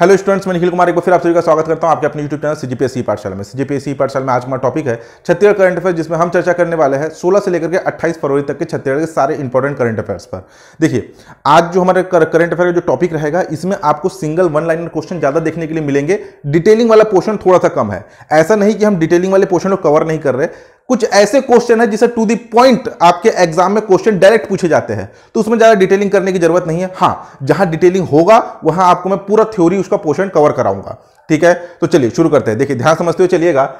hello students मैं निखिल कुमार एक बार फिर आप सभी का स्वागत करता हूं आपके अपने यूट्यूब चैनल सीजीपीएससी पाठशाला में सीजीपीएससी पाठशाला में आज हमारा टॉपिक है छत्तीसगढ़ करंट अफेयर्स जिसमें हम चर्चा करने वाले हैं 16 से लेकर के 28 फरवरी तक के छत्तीसगढ़ के सारे इंपॉर्टेंट करंट अफेयर्स पर देखिए आज जो हमारे करंट अफेयर का जो टॉपिक रहेगा इसमें आपको सिंगल वन लाइनर क्वेश्चन ज़्यादा देखने के लिए मिलेंगे डिटेलिंग वाला पोर्शन थोड़ा सा कम है ऐसा नहीं कि हम डिटेलिंग वाले पोर्शन को कवर नहीं कर रहे कुछ ऐसे क्वेश्चन है जिसे टू दी पॉइंट आपके एग्जाम में क्वेश्चन डायरेक्ट पूछे जाते हैं तो उसमें ज़्यादा डिटेलिंग करने की जरूरत नहीं है हाँ जहां डिटेलिंग होगा वहां आपको मैं पूरा थ्योरी उसका पोर्शन कवर कराऊंगा ठीक है तो चलिए शुरू करते हैं देखिए ध्यान समझते हुए चलिएगा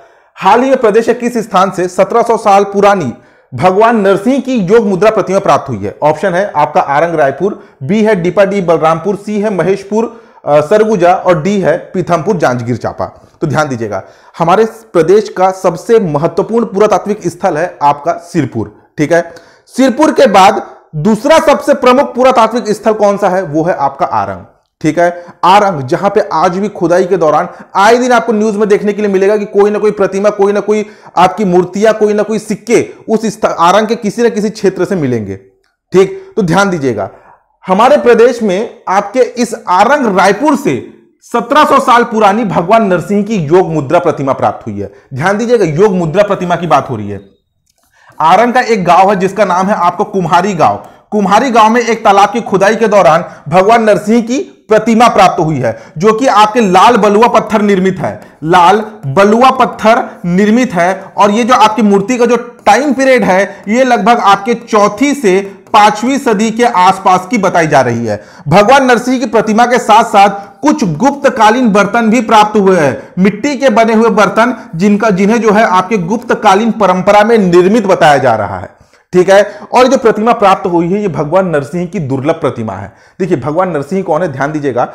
हाल ही में प्रदेश के किस स्थान से सत्रह साल पुरानी भगवान नरसिंह की योग मुद्रा प्रतिमा प्राप्त हुई है ऑप्शन है आपका आरंग रायपुर बी है डीपा डी बलरामपुर सी है महेशपुर सरगुजा और डी है पीथमपुर जांजगीर चापा तो ध्यान दीजिएगा हमारे प्रदेश का सबसे महत्वपूर्ण पुरातात्विक स्थल है आपका सिरपुर ठीक है सिरपुर के बाद दूसरा सबसे प्रमुख पुरातात्विक स्थल कौन सा है वो है आपका आरंग ठीक है आरंग जहां पे आज भी खुदाई के दौरान आए दिन आपको न्यूज में देखने के लिए मिलेगा कि कोई ना कोई प्रतिमा कोई ना कोई आपकी मूर्तियां कोई ना कोई सिक्के उस आरंग के किसी ना किसी क्षेत्र से मिलेंगे ठीक तो ध्यान दीजिएगा हमारे प्रदेश में आपके इस आरंग रायपुर से 1700 साल पुरानी भगवान नरसिंह की योग मुद्रा प्रतिमा प्राप्त हुई है ध्यान दीजिएगा योग मुद्रा प्रतिमा की बात हो रही है आरंग का एक गांव है जिसका नाम है आपको कुम्हारी गांव कुम्हारी गांव में एक तालाब की खुदाई के दौरान भगवान नरसिंह की प्रतिमा प्राप्त हुई है जो कि आपके लाल बलुआ पत्थर निर्मित है लाल बलुआ पत्थर निर्मित है और ये जो आपकी मूर्ति का जो टाइम पीरियड है ये लगभग आपके चौथी से पांचवी सदी के आसपास की बताई जा रही है भगवान नरसिंह की प्रतिमा के साथ साथ कुछ गुप्तकालीन बर्तन भी प्राप्त हुए हैं मिट्टी के बने हुए बर्तन जिनका जिन्हें जो है आपके गुप्तकालीन परंपरा में निर्मित बताया जा रहा है ठीक है और जो प्रतिमा प्राप्त हुई है ये भगवान नरसिंह की दुर्लभ प्रतिमा है देखिए भगवान नरसिंह कौन है ध्यान दीजिएगा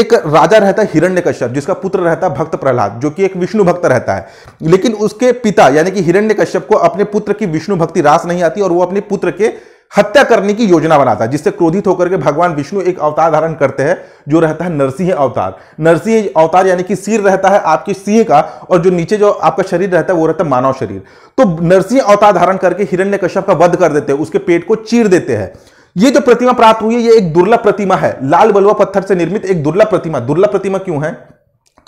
एक राजा रहता है हिरण्य कश्यप जिसका पुत्र रहता है भक्त प्रहलाद जो कि एक विष्णु भक्त रहता है लेकिन उसके पिता यानी कि हिरण्य कश्यप को अपने पुत्र की विष्णु भक्ति रास नहीं आती और वो अपने पुत्र के हत्या करने की योजना बनाता है जिससे क्रोधित होकर के भगवान विष्णु एक अवतार धारण करते हैं जो रहता है नरसिंह अवतार नरसिंह अवतार यानी कि सिर रहता है आपके सिंह का और जो नीचे जो आपका शरीर रहता है वो रहता है मानव शरीर तो नरसिंह अवतार धारण करके हिरण्य का वध कर देते हैं उसके पेट को चीर देते हैं ये जो प्रतिमा प्राप्त हुई है ये एक दुर्लभ प्रतिमा है लाल बलुआ पत्थर से निर्मित एक दुर्लभ प्रतिमा दुर्लभ प्रतिमा क्यों है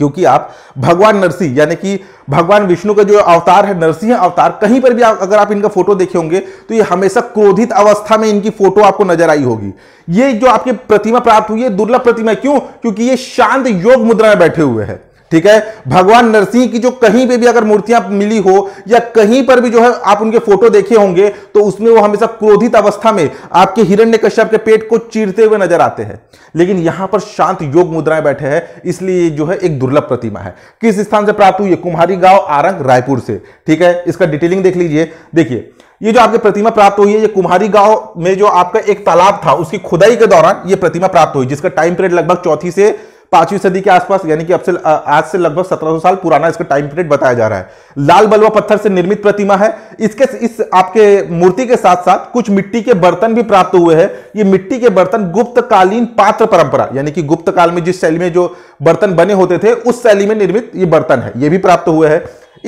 क्योंकि आप भगवान नरसिंह यानी कि भगवान विष्णु का जो अवतार है नरसिंह अवतार कहीं पर भी आप, अगर आप इनका फोटो देखे होंगे तो ये हमेशा क्रोधित अवस्था में इनकी फोटो आपको नजर आई होगी ये जो आपकी प्रतिमा प्राप्त हुई है दुर्लभ प्रतिमा क्यों क्योंकि ये शांत योग मुद्रा में बैठे हुए हैं ठीक है भगवान नरसिंह की जो कहीं पे भी अगर मूर्तियां मिली हो या कहीं पर भी जो है आप उनके फोटो देखे होंगे तो उसमें वो हमेशा क्रोधित अवस्था में आपके हिरण्य कश्यप के पेट को चीरते हुए नजर आते हैं लेकिन यहां पर शांत योग मुद्राएं बैठे हैं इसलिए जो है एक दुर्लभ प्रतिमा है किस स्थान से प्राप्त हुई है कुम्हारी गांव आरंग रायपुर से ठीक है इसका डिटेलिंग देख लीजिए देखिए ये जो आपकी प्रतिमा प्राप्त हुई है ये कुम्हारी गांव में जो आपका एक तालाब था उसकी खुदाई के दौरान ये प्रतिमा प्राप्त हुई जिसका टाइम पीरियड लगभग चौथी से पांचवी सदी के आसपास यानी कि अब से आज से लगभग 1700 साल पुराना इसका टाइम पीरियड बताया जा रहा है लाल बलवा पत्थर से निर्मित प्रतिमा है इसके इस आपके मूर्ति के साथ साथ कुछ मिट्टी के बर्तन भी प्राप्त हुए हैं ये मिट्टी के बर्तन गुप्तकालीन पात्र परंपरा यानी कि गुप्त काल में जिस शैली में जो बर्तन बने होते थे उस शैली में निर्मित ये बर्तन है ये भी प्राप्त हुए हैं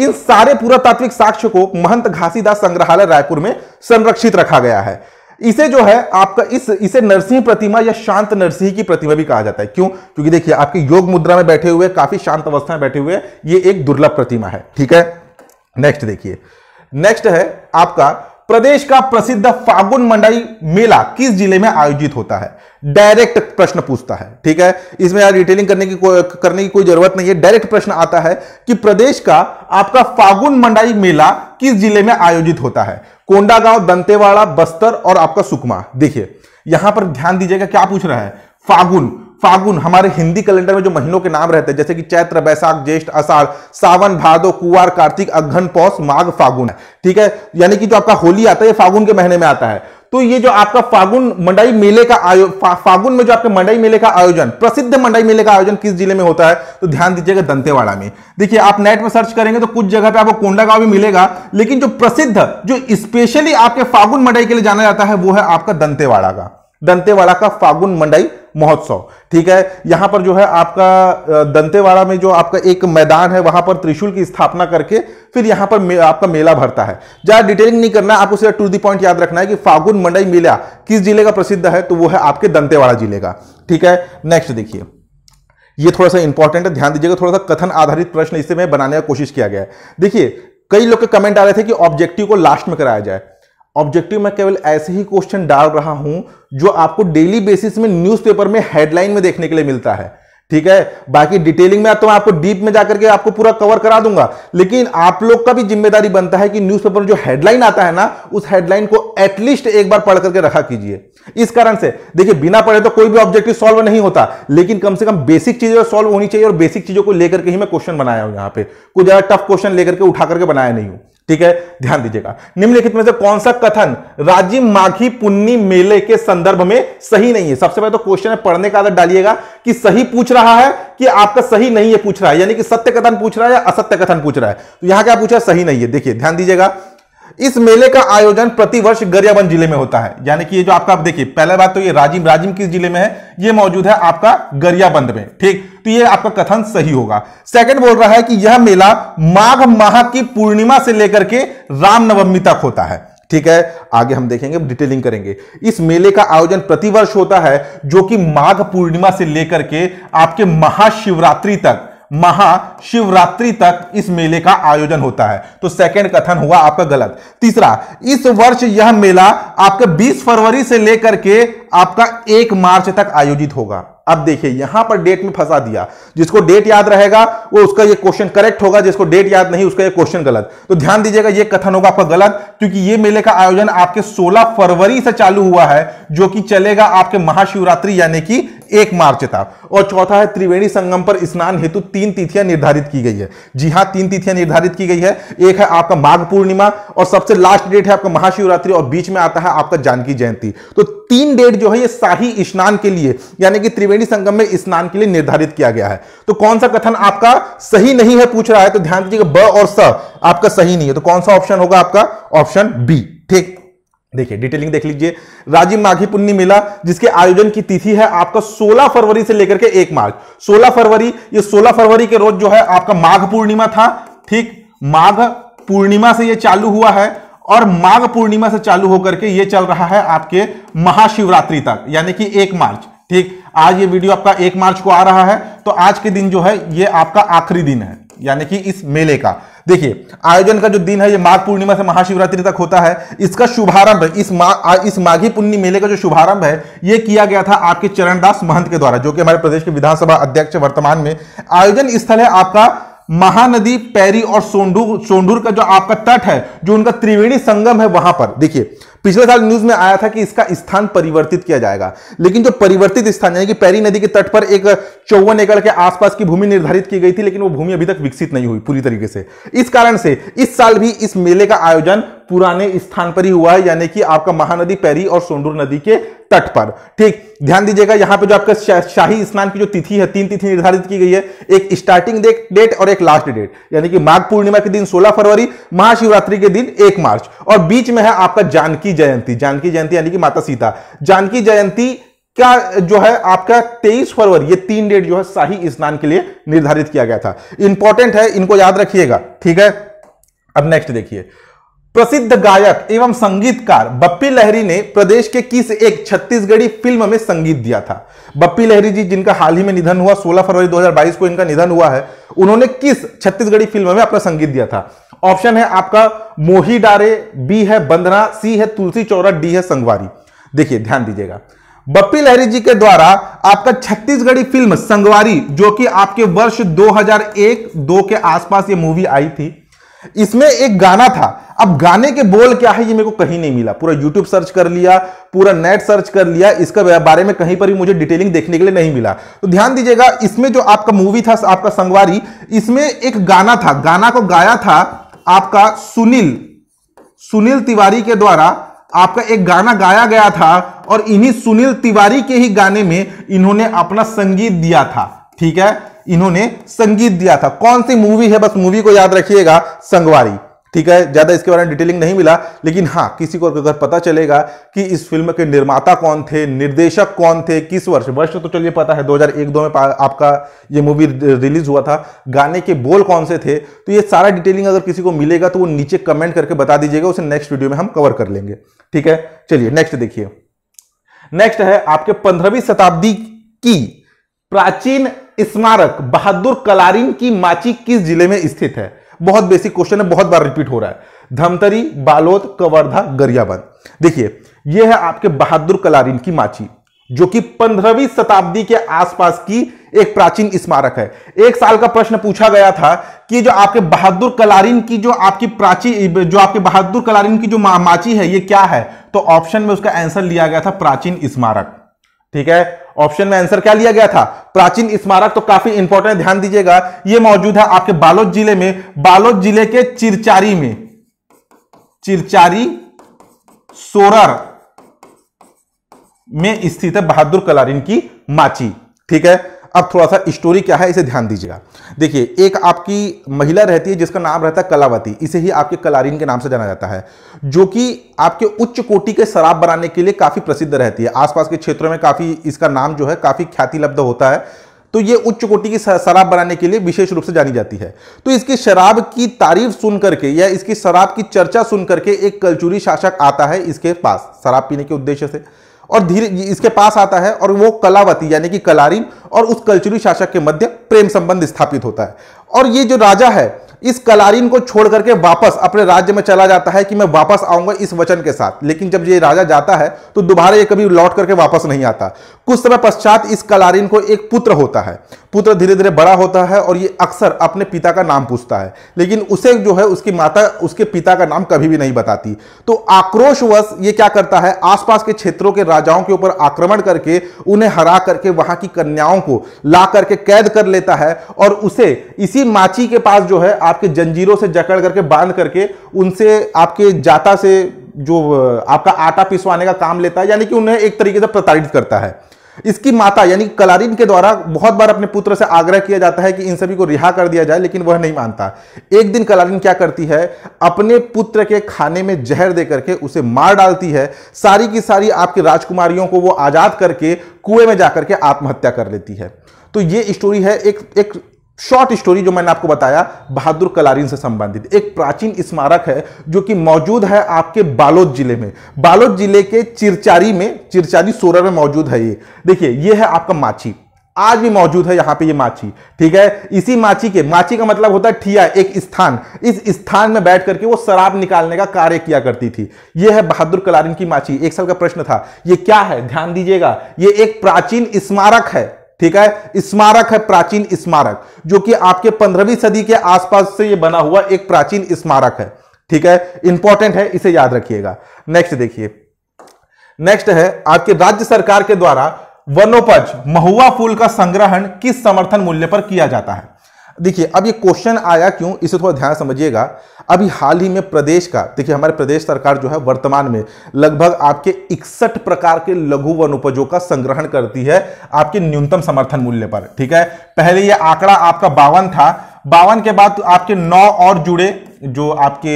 इन सारे पुरातात्विक साक्ष्य को महंत घासीदास संग्रहालय रायपुर में संरक्षित रखा गया है इसे जो है आपका इस इसे नरसिंह प्रतिमा या शांत नरसिंह की प्रतिमा भी कहा जाता है क्यों क्योंकि देखिए आपके योग मुद्रा में बैठे हुए काफी शांत अवस्था में बैठे हुए ये एक दुर्लभ प्रतिमा है ठीक है नेक्स्ट देखिए नेक्स्ट है आपका प्रदेश का प्रसिद्ध फागुन मंडाई मेला किस जिले में आयोजित होता है डायरेक्ट प्रश्न पूछता है ठीक है इसमें यार रिटेलिंग करने की करने की कोई जरूरत नहीं है डायरेक्ट प्रश्न आता है कि प्रदेश का आपका फागुन मंडाई मेला किस जिले में आयोजित होता है कोंडागांव दंतेवाड़ा बस्तर और आपका सुकमा देखिए यहां पर ध्यान दीजिएगा क्या पूछ रहा है फागुन फागुन हमारे हिंदी कैलेंडर में जो महीनों के नाम रहते हैं जैसे कि चैत्र बैसाख ज्येष्ठ आषाढ़ सावन भादो कुवार कार्तिक अघन पौष माघ फागुन है ठीक है यानी कि जो आपका होली आता है फागुन के महीने में आता है तो ये जो आपका फागुन मंडाई मेले का आयो फा, फागुन में जो आपके मंडाई मेले का आयोजन प्रसिद्ध मंडाई मेले का आयोजन किस जिले में होता है तो ध्यान दीजिएगा दंतेवाड़ा में देखिए आप नेट में सर्च करेंगे तो कुछ जगह पे आपको कोंडा गांव भी मिलेगा लेकिन जो प्रसिद्ध जो स्पेशली आपके फागुन मंडाई के लिए जाना जाता है वो है आपका दंतेवाड़ा का दंतेवाड़ा का फागुन मंडई महोत्सव ठीक है यहां पर जो है आपका दंतेवाड़ा में जो आपका एक मैदान है वहां पर त्रिशूल की स्थापना करके फिर यहां पर मे, आपका मेला भरता है ज्यादा डिटेलिंग नहीं करना आपको सिर्फ टू दी पॉइंट याद रखना है कि फागुन मंडई मेला किस जिले का प्रसिद्ध है तो वो है आपके दंतेवाड़ा जिले का ठीक है नेक्स्ट देखिए ये थोड़ा सा इंपॉर्टेंट है ध्यान दीजिएगा थोड़ा सा कथन आधारित प्रश्न इससे में बनाने का कोशिश किया गया है देखिए कई लोग के कमेंट आ रहे थे कि ऑब्जेक्टिव को लास्ट में कराया जाए ऑब्जेक्टिव मैं केवल ऐसे ही क्वेश्चन डाल रहा हूं जो आपको डेली बेसिस में न्यूज़पेपर में हेडलाइन में देखने के लिए मिलता है ठीक है बाकी डिटेलिंग में तो मैं आपको डीप में जाकर के आपको पूरा कवर करा दूंगा लेकिन आप लोग का भी जिम्मेदारी बनता है कि न्यूज़पेपर में जो हेडलाइन आता है ना उस हेडलाइन को एटलीस्ट एक बार पढ़ करके रखा कीजिए इस कारण से देखिए बिना पढ़े तो कोई भी ऑब्जेक्टिव सॉल्व नहीं होता लेकिन कम से कम बेसिक चीजें सॉल्व तो होनी चाहिए और बेसिक चीजों को लेकर के ही मैं क्वेश्चन बनाया हूं यहाँ पे कुछ ज्यादा टफ क्वेश्चन लेकर के उठा करके बनाया नहीं हूं ठीक है ध्यान दीजिएगा निम्नलिखित में से कौन सा कथन राजी माघी पुन्नी मेले के संदर्भ में सही नहीं है सबसे पहले तो क्वेश्चन पढ़ने का आदत डालिएगा कि सही पूछ रहा है कि आपका सही नहीं है पूछ रहा है यानी कि सत्य कथन पूछ रहा है या असत्य कथन पूछ रहा है तो यहां क्या पूछा सही नहीं है देखिए ध्यान दीजिएगा इस मेले का आयोजन प्रतिवर्ष गरियाबंद जिले में होता है यानी कि ये जो आपका आप देखिए पहला बात तो ये राजीम राजीम किस जिले में है ये मौजूद है आपका गरियाबंद में ठीक तो ये आपका कथन सही होगा सेकंड बोल रहा है कि यह मेला माघ माह की पूर्णिमा से लेकर के रामनवमी तक होता है ठीक है आगे हम देखेंगे डिटेलिंग करेंगे इस मेले का आयोजन प्रतिवर्ष होता है जो कि माघ पूर्णिमा से लेकर के आपके महाशिवरात्रि तक महाशिवरात्रि तक इस मेले का आयोजन होता है तो सेकंड कथन हुआ आपका गलत तीसरा इस वर्ष यह मेला आपके 20 फरवरी से लेकर के आपका 1 मार्च तक आयोजित होगा अब देखिए यहां पर डेट में फंसा दिया जिसको डेट याद रहेगा वो उसका ये क्वेश्चन करेक्ट होगा जिसको डेट याद नहीं उसका ये क्वेश्चन गलत तो ध्यान दीजिएगा ये कथन होगा आपका गलत क्योंकि ये मेले का आयोजन आपके 16 फरवरी से चालू हुआ है जो कि चलेगा आपके महाशिवरात्रि यानी कि एक मार्च था और चौथा है त्रिवेणी संगम पर स्नान हेतु तीन तिथियां निर्धारित की गई है जी हां तीन तिथियां निर्धारित की गई है एक है आपका माघ पूर्णिमा और सबसे लास्ट डेट है आपका महाशिवरात्रि और बीच में आता है आपका जानकी जयंती तो तीन डेट जो है ये शाही स्नान के लिए यानी कि त्रिवेणी संगम में स्नान के लिए निर्धारित किया गया है तो कौन सा कथन आपका सही नहीं है पूछ रहा है तो ध्यान दीजिएगा ब और स आपका सही नहीं है तो कौन सा ऑप्शन होगा आपका ऑप्शन बी ठीक देखिए डिटेलिंग देख लीजिए राजीव माघी पुन्नी मेला जिसके आयोजन की तिथि है आपका 16 फरवरी से लेकर के 1 मार्च 16 फरवरी ये 16 फरवरी के रोज जो है आपका माघ पूर्णिमा था ठीक माघ पूर्णिमा से ये चालू हुआ है और माघ पूर्णिमा से चालू होकर के ये चल रहा है आपके महाशिवरात्रि तक यानी कि एक मार्च ठीक आज ये वीडियो आपका एक मार्च को आ रहा है तो आज के दिन जो है ये आपका आखिरी दिन है यानी कि इस मेले का देखिए आयोजन का जो दिन है ये माघ पूर्णिमा से महाशिवरात्रि तक होता है इसका शुभारंभ इस मा, इस माघी पुण्य मेले का जो शुभारंभ है ये किया गया था आपके चरणदास महंत के द्वारा जो कि हमारे प्रदेश के विधानसभा अध्यक्ष वर्तमान में आयोजन स्थल है आपका महानदी पैरी और सोंडूर सोंडूर का जो आपका तट है जो उनका त्रिवेणी संगम है वहां पर देखिए पिछले साल न्यूज में आया था कि इसका स्थान परिवर्तित किया जाएगा लेकिन जो परिवर्तित स्थान यानी कि पैरी नदी के तट पर एक चौवन एकड़ के आसपास की भूमि निर्धारित की गई थी लेकिन वो भूमि अभी तक विकसित नहीं हुई पूरी तरीके से इस कारण से इस साल भी इस मेले का आयोजन पुराने स्थान पर ही हुआ है यानी कि आपका महानदी पैरी और सोंडूर नदी के तट पर ठीक ध्यान दीजिएगा यहां पे जो आपका शा, शाही स्नान की जो तिथि है तीन तिथि निर्धारित की गई है एक स्टार्टिंग डेट और एक लास्ट डेट यानी कि माघ पूर्णिमा के दिन 16 फरवरी महाशिवरात्रि के दिन 1 मार्च और बीच में है आपका जानकी जानकी जयंती जानकी जयंती यानी कि माता सीता जानकी जयंती क्या जो है आपका 23 फरवरी ये तीन डेट जो है शाही स्नान के लिए निर्धारित किया गया था इंपॉर्टेंट है इनको याद रखिएगा ठीक है अब नेक्स्ट देखिए प्रसिद्ध गायक एवं संगीतकार बप्पी लहरी ने प्रदेश के किस एक छत्तीसगढ़ी फिल्म में संगीत दिया था बप्पी लहरी जी जिनका हाल ही में निधन हुआ 16 फरवरी 2022 को इनका निधन हुआ है उन्होंने किस छत्तीसगढ़ी फिल्म में अपना संगीत दिया था ऑप्शन है आपका मोही डारे बी है बंदना सी है तुलसी चौरा डी है संगवारी देखिए ध्यान दीजिएगा बप्पी लहरी जी के द्वारा आपका छत्तीसगढ़ी फिल्म संगवारी जो कि आपके वर्ष 2001-2 के आसपास ये मूवी आई थी इसमें एक गाना था अब गाने के बोल क्या है ये मेरे को कहीं नहीं मिला पूरा YouTube सर्च कर लिया पूरा नेट सर्च कर लिया इसका बारे में कहीं पर भी मुझे डिटेलिंग देखने के लिए नहीं मिला तो ध्यान दीजिएगा इसमें जो आपका मूवी था आपका संगवारी इसमें एक गाना था गाना को गाया था आपका सुनील सुनील तिवारी के द्वारा आपका एक गाना गाया गया था और इन्हीं सुनील तिवारी के ही गाने में इन्होंने अपना संगीत दिया था ठीक है इन्होंने संगीत दिया था कौन सी मूवी है बस मूवी को याद रखिएगा संगवारी ठीक है ज़्यादा इसके बारे में डिटेलिंग नहीं मिला लेकिन हाँ किसी को अगर पता चलेगा कि इस फिल्म के निर्माता कौन थे निर्देशक कौन थे किस वर्ष वर्ष तो चलिए पता है 2001-2 में आपका ये मूवी रिलीज हुआ था गाने के बोल कौन से थे तो ये सारा डिटेलिंग अगर किसी को मिलेगा तो वो नीचे कमेंट करके बता दीजिएगा उसे नेक्स्ट वीडियो में हम कवर कर लेंगे ठीक है चलिए नेक्स्ट देखिए नेक्स्ट है आपके पंद्रहवीं शताब्दी की प्राचीन स्मारक बहादुर कलारिंग की माची किस जिले में स्थित है बहुत बेसिक क्वेश्चन है बहुत बार रिपीट हो रहा है धमतरी बालोद कवर्धा गरियाबंद देखिए यह है आपके बहादुर कलारीन की माची जो कि पंद्रहवीं शताब्दी के आसपास की एक प्राचीन स्मारक है एक साल का प्रश्न पूछा गया था कि जो आपके बहादुर कलारीन की जो आपकी प्राची जो आपके बहादुर कलारीन की जो माची है ये क्या है तो ऑप्शन में उसका आंसर लिया गया था प्राचीन स्मारक ठीक है ऑप्शन में आंसर क्या लिया गया था प्राचीन स्मारक तो काफी इंपॉर्टेंट ध्यान दीजिएगा यह मौजूद है आपके बालोद जिले में बालोद जिले के चिरचारी में चिरचारी सोरर में स्थित है बहादुर कलारिन की माची ठीक है अब थोड़ा सा स्टोरी क्या है इसे ध्यान दीजिएगा देखिए एक आपकी महिला रहती है जिसका नाम रहता है कलावती इसे ही आपके कलारीन के नाम से जाना जाता है जो कि आपके उच्च कोटि के शराब बनाने के लिए काफ़ी प्रसिद्ध रहती है आसपास के क्षेत्रों में काफ़ी इसका नाम जो है काफ़ी ख्याति लब्ध होता है तो ये उच्च कोटि की शराब बनाने के लिए विशेष रूप से जानी जाती है तो इसकी शराब की तारीफ सुन करके या इसकी शराब की चर्चा सुन करके एक कलचूरी शासक आता है इसके पास शराब पीने के उद्देश्य से और धीरे इसके पास आता है और वो कलावती यानी कि कलारीन और उस कल्चरी शासक के मध्य प्रेम संबंध स्थापित होता है और ये जो राजा है इस कलारीन को छोड़ करके वापस अपने राज्य में चला जाता है कि मैं वापस आऊंगा इस वचन के साथ लेकिन जब ये राजा जाता है तो दोबारा ये कभी लौट करके वापस नहीं आता कुछ समय पश्चात इस कलारीन को एक पुत्र होता है पुत्र धीरे धीरे बड़ा होता है और ये अक्सर अपने पिता का नाम पूछता है लेकिन उसे जो है उसकी माता उसके पिता का नाम कभी भी नहीं बताती तो आक्रोशवश ये क्या करता है आसपास के क्षेत्रों के राजाओं के ऊपर आक्रमण करके उन्हें हरा करके वहां की कन्याओं को ला करके कैद कर लेता है और उसे इसी माची के पास जो है आपके जंजीरों से जकड़ करके बांध करके उनसे आपके जाता से जो आपका आटा पिसवाने का काम लेता है यानी कि उन्हें एक तरीके से प्रताड़ित करता है इसकी माता यानी कलारिन के द्वारा बहुत बार अपने पुत्र से आग्रह किया जाता है कि इन सभी को रिहा कर दिया जाए लेकिन वह नहीं मानता एक दिन कलारिन क्या करती है अपने पुत्र के खाने में जहर देकर के उसे मार डालती है सारी की सारी आपकी राजकुमारियों को वो आज़ाद करके कुएं में जाकर के आत्महत्या कर लेती है तो ये स्टोरी है एक एक शॉर्ट स्टोरी जो मैंने आपको बताया बहादुर कलारीन से संबंधित एक प्राचीन स्मारक है जो कि मौजूद है आपके बालोद जिले में बालोद जिले के चिरचारी में चिरचारी सोरर में मौजूद है ये देखिए ये है आपका माछी आज भी मौजूद है यहाँ पे ये माची ठीक है इसी माची के माची का मतलब होता है ठिया एक स्थान इस स्थान में बैठ करके वो शराब निकालने का कार्य किया करती थी ये है बहादुर कलारिन की माची एक साल का प्रश्न था ये क्या है ध्यान दीजिएगा ये एक प्राचीन स्मारक है ठीक है स्मारक है प्राचीन स्मारक जो कि आपके पंद्रहवीं सदी के आसपास से ये बना हुआ एक प्राचीन स्मारक है ठीक है इंपॉर्टेंट है इसे याद रखिएगा नेक्स्ट देखिए नेक्स्ट है आपके राज्य सरकार के द्वारा वनोपज महुआ फूल का संग्रहण किस समर्थन मूल्य पर किया जाता है देखिए अब ये क्वेश्चन आया क्यों इसे थोड़ा ध्यान समझिएगा अभी हाल ही में प्रदेश का देखिए हमारे प्रदेश सरकार जो है वर्तमान में लगभग आपके इकसठ प्रकार के लघु वन उपजों का संग्रहण करती है आपके न्यूनतम समर्थन मूल्य पर ठीक है पहले ये आंकड़ा आपका बावन था बावन के बाद आपके नौ और जुड़े जो आपके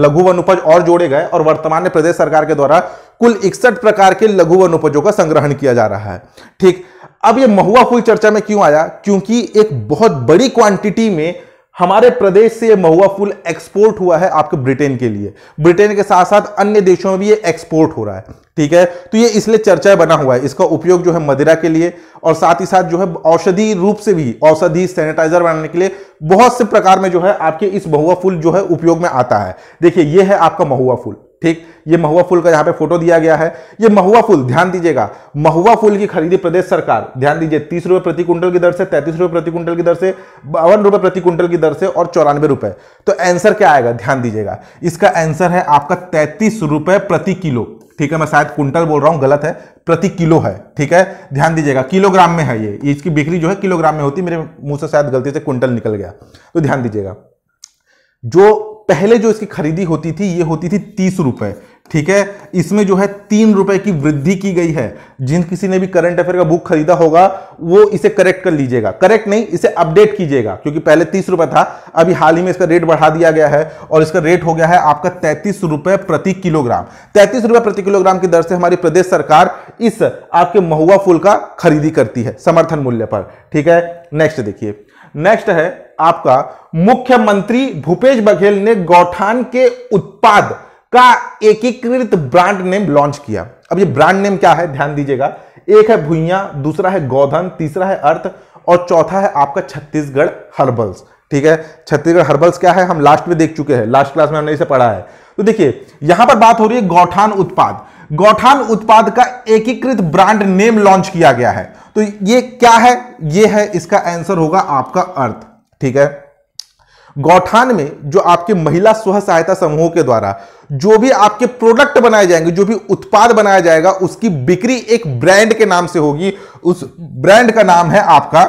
लघु वन उपज और जोड़े गए और वर्तमान में प्रदेश सरकार के द्वारा कुल इकसठ प्रकार के लघु वन उपजों का संग्रहण किया जा रहा है ठीक अब ये महुआ फूल चर्चा में क्यों आया क्योंकि एक बहुत बड़ी क्वांटिटी में हमारे प्रदेश से ये महुआ फूल एक्सपोर्ट हुआ है आपके ब्रिटेन के लिए ब्रिटेन के साथ साथ अन्य देशों में भी ये एक्सपोर्ट हो रहा है ठीक है तो ये इसलिए चर्चा बना हुआ है इसका उपयोग जो है मदिरा के लिए और साथ ही साथ जो है औषधि रूप से भी औषधि सैनिटाइजर बनाने के लिए बहुत से प्रकार में जो है आपके इस महुआ फूल जो है उपयोग में आता है देखिए ये है आपका महुआ फूल ठीक ये महुआ फूल का यहाँ पे फोटो दिया गया है ये महुआ फूल ध्यान दीजिएगा महुआ फूल की खरीदी प्रदेश सरकार ध्यान दीजिए तीस रुपए प्रति क्विंटल की दर से तैतीस रुपए प्रति क्विंटल की दर से बावन रुपए प्रति क्विंटल की दर से और चौरानवे रुपए तो आंसर क्या आएगा ध्यान दीजिएगा इसका आंसर है आपका तैतीस रुपए प्रति किलो ठीक है मैं शायद क्विंटल बोल रहा हूँ गलत है प्रति किलो है ठीक है ध्यान दीजिएगा किलोग्राम में है ये इसकी बिक्री जो है किलोग्राम में होती मेरे मुंह से शायद गलती से क्विंटल निकल गया तो ध्यान दीजिएगा जो पहले जो इसकी खरीदी होती थी ये होती थी तीस रुपए ठीक है इसमें जो है तीन रुपए की वृद्धि की गई है जिन किसी ने भी करंट अफेयर का बुक खरीदा होगा वो इसे करेक्ट कर लीजिएगा करेक्ट नहीं इसे अपडेट कीजिएगा क्योंकि पहले तीस रुपए था अभी हाल ही में इसका रेट बढ़ा दिया गया है और इसका रेट हो गया है आपका तैतीस रुपए प्रति किलोग्राम तैतीस रुपए प्रति किलोग्राम की दर से हमारी प्रदेश सरकार इस आपके महुआ फूल का खरीदी करती है समर्थन मूल्य पर ठीक है नेक्स्ट देखिए नेक्स्ट है आपका मुख्यमंत्री भूपेश बघेल ने गौठान के उत्पाद का एकीकृत ब्रांड नेम लॉन्च किया अब ये ब्रांड नेम क्या है ध्यान दीजिएगा एक है भुइया दूसरा है गौधन तीसरा है अर्थ और चौथा है आपका छत्तीसगढ़ हर्बल्स ठीक है छत्तीसगढ़ हर्बल्स क्या है हम लास्ट में देख चुके हैं लास्ट क्लास में हमने इसे पढ़ा है तो देखिए यहां पर बात हो रही है गौठान उत्पाद गौठान उत्पाद का एकीकृत ब्रांड नेम लॉन्च किया गया है तो ये क्या है ये है इसका आंसर होगा आपका अर्थ ठीक है गौठान में जो आपके महिला स्व सहायता समूहों के द्वारा जो भी आपके प्रोडक्ट बनाए जाएंगे जो भी उत्पाद बनाया जाएगा उसकी बिक्री एक ब्रांड के नाम से होगी उस ब्रांड का नाम है आपका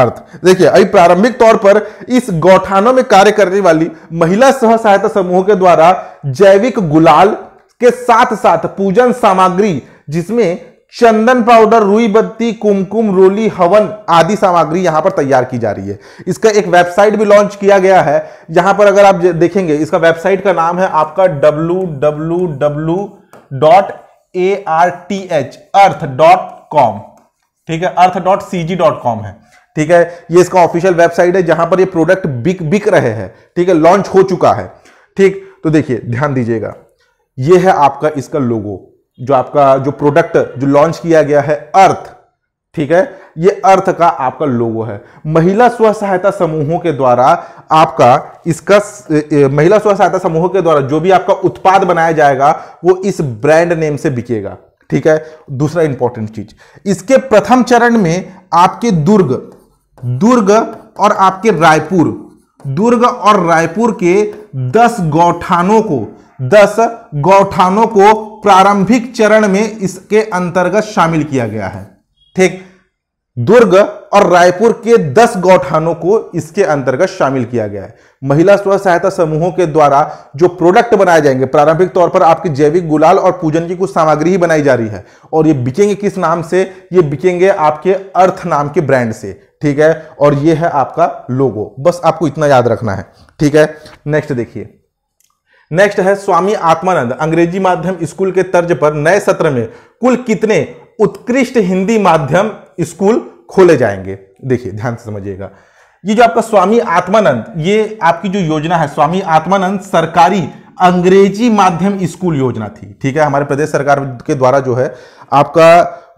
अर्थ देखिए अभी प्रारंभिक तौर पर इस गौठानों में कार्य करने वाली महिला स्व सहायता समूह के द्वारा जैविक गुलाल के साथ साथ पूजन सामग्री जिसमें चंदन पाउडर रुई बत्ती कुमकुम रोली हवन आदि सामग्री यहां पर तैयार की जा रही है इसका एक वेबसाइट भी लॉन्च किया गया है यहां पर अगर आप देखेंगे इसका वेबसाइट का नाम है आपका W W W dot A R T H earth dot com ठीक है earth dot C G dot com है ठीक है ये इसका ऑफिशियल वेबसाइट है जहां पर ये प्रोडक्ट बिक बिक रहे हैं ठीक है लॉन्च हो चुका है ठीक तो देखिए ध्यान दीजिएगा ये है आपका इसका लोगो जो आपका जो प्रोडक्ट जो लॉन्च किया गया है अर्थ ठीक है ये अर्थ का आपका लोगो है महिला स्व सहायता समूहों के द्वारा आपका इसका महिला स्व सहायता समूहों के द्वारा जो भी आपका उत्पाद बनाया जाएगा वो इस ब्रांड नेम से बिकेगा ठीक है दूसरा इंपॉर्टेंट चीज इसके प्रथम चरण में आपके दुर्ग दुर्ग और आपके रायपुर दुर्ग और रायपुर के दस गौठानों को दस गौठानों को प्रारंभिक चरण में इसके अंतर्गत शामिल किया गया है ठीक दुर्ग और रायपुर के दस गौठानों को इसके अंतर्गत शामिल किया गया है महिला स्व सहायता समूहों के द्वारा जो प्रोडक्ट बनाए जाएंगे प्रारंभिक तौर पर आपके जैविक गुलाल और पूजन की कुछ सामग्री ही बनाई जा रही है और ये बिकेंगे किस नाम से ये बिकेंगे आपके अर्थ नाम के ब्रांड से ठीक है और ये है आपका लोगो बस आपको इतना याद रखना है ठीक है नेक्स्ट देखिए नेक्स्ट है स्वामी आत्मानंद अंग्रेजी माध्यम स्कूल के तर्ज पर नए सत्र में कुल कितने उत्कृष्ट हिंदी माध्यम स्कूल खोले जाएंगे देखिए ध्यान से समझिएगा ये जो आपका स्वामी आत्मानंद ये आपकी जो योजना है स्वामी आत्मानंद सरकारी अंग्रेजी माध्यम स्कूल योजना थी ठीक है हमारे प्रदेश सरकार के द्वारा जो है आपका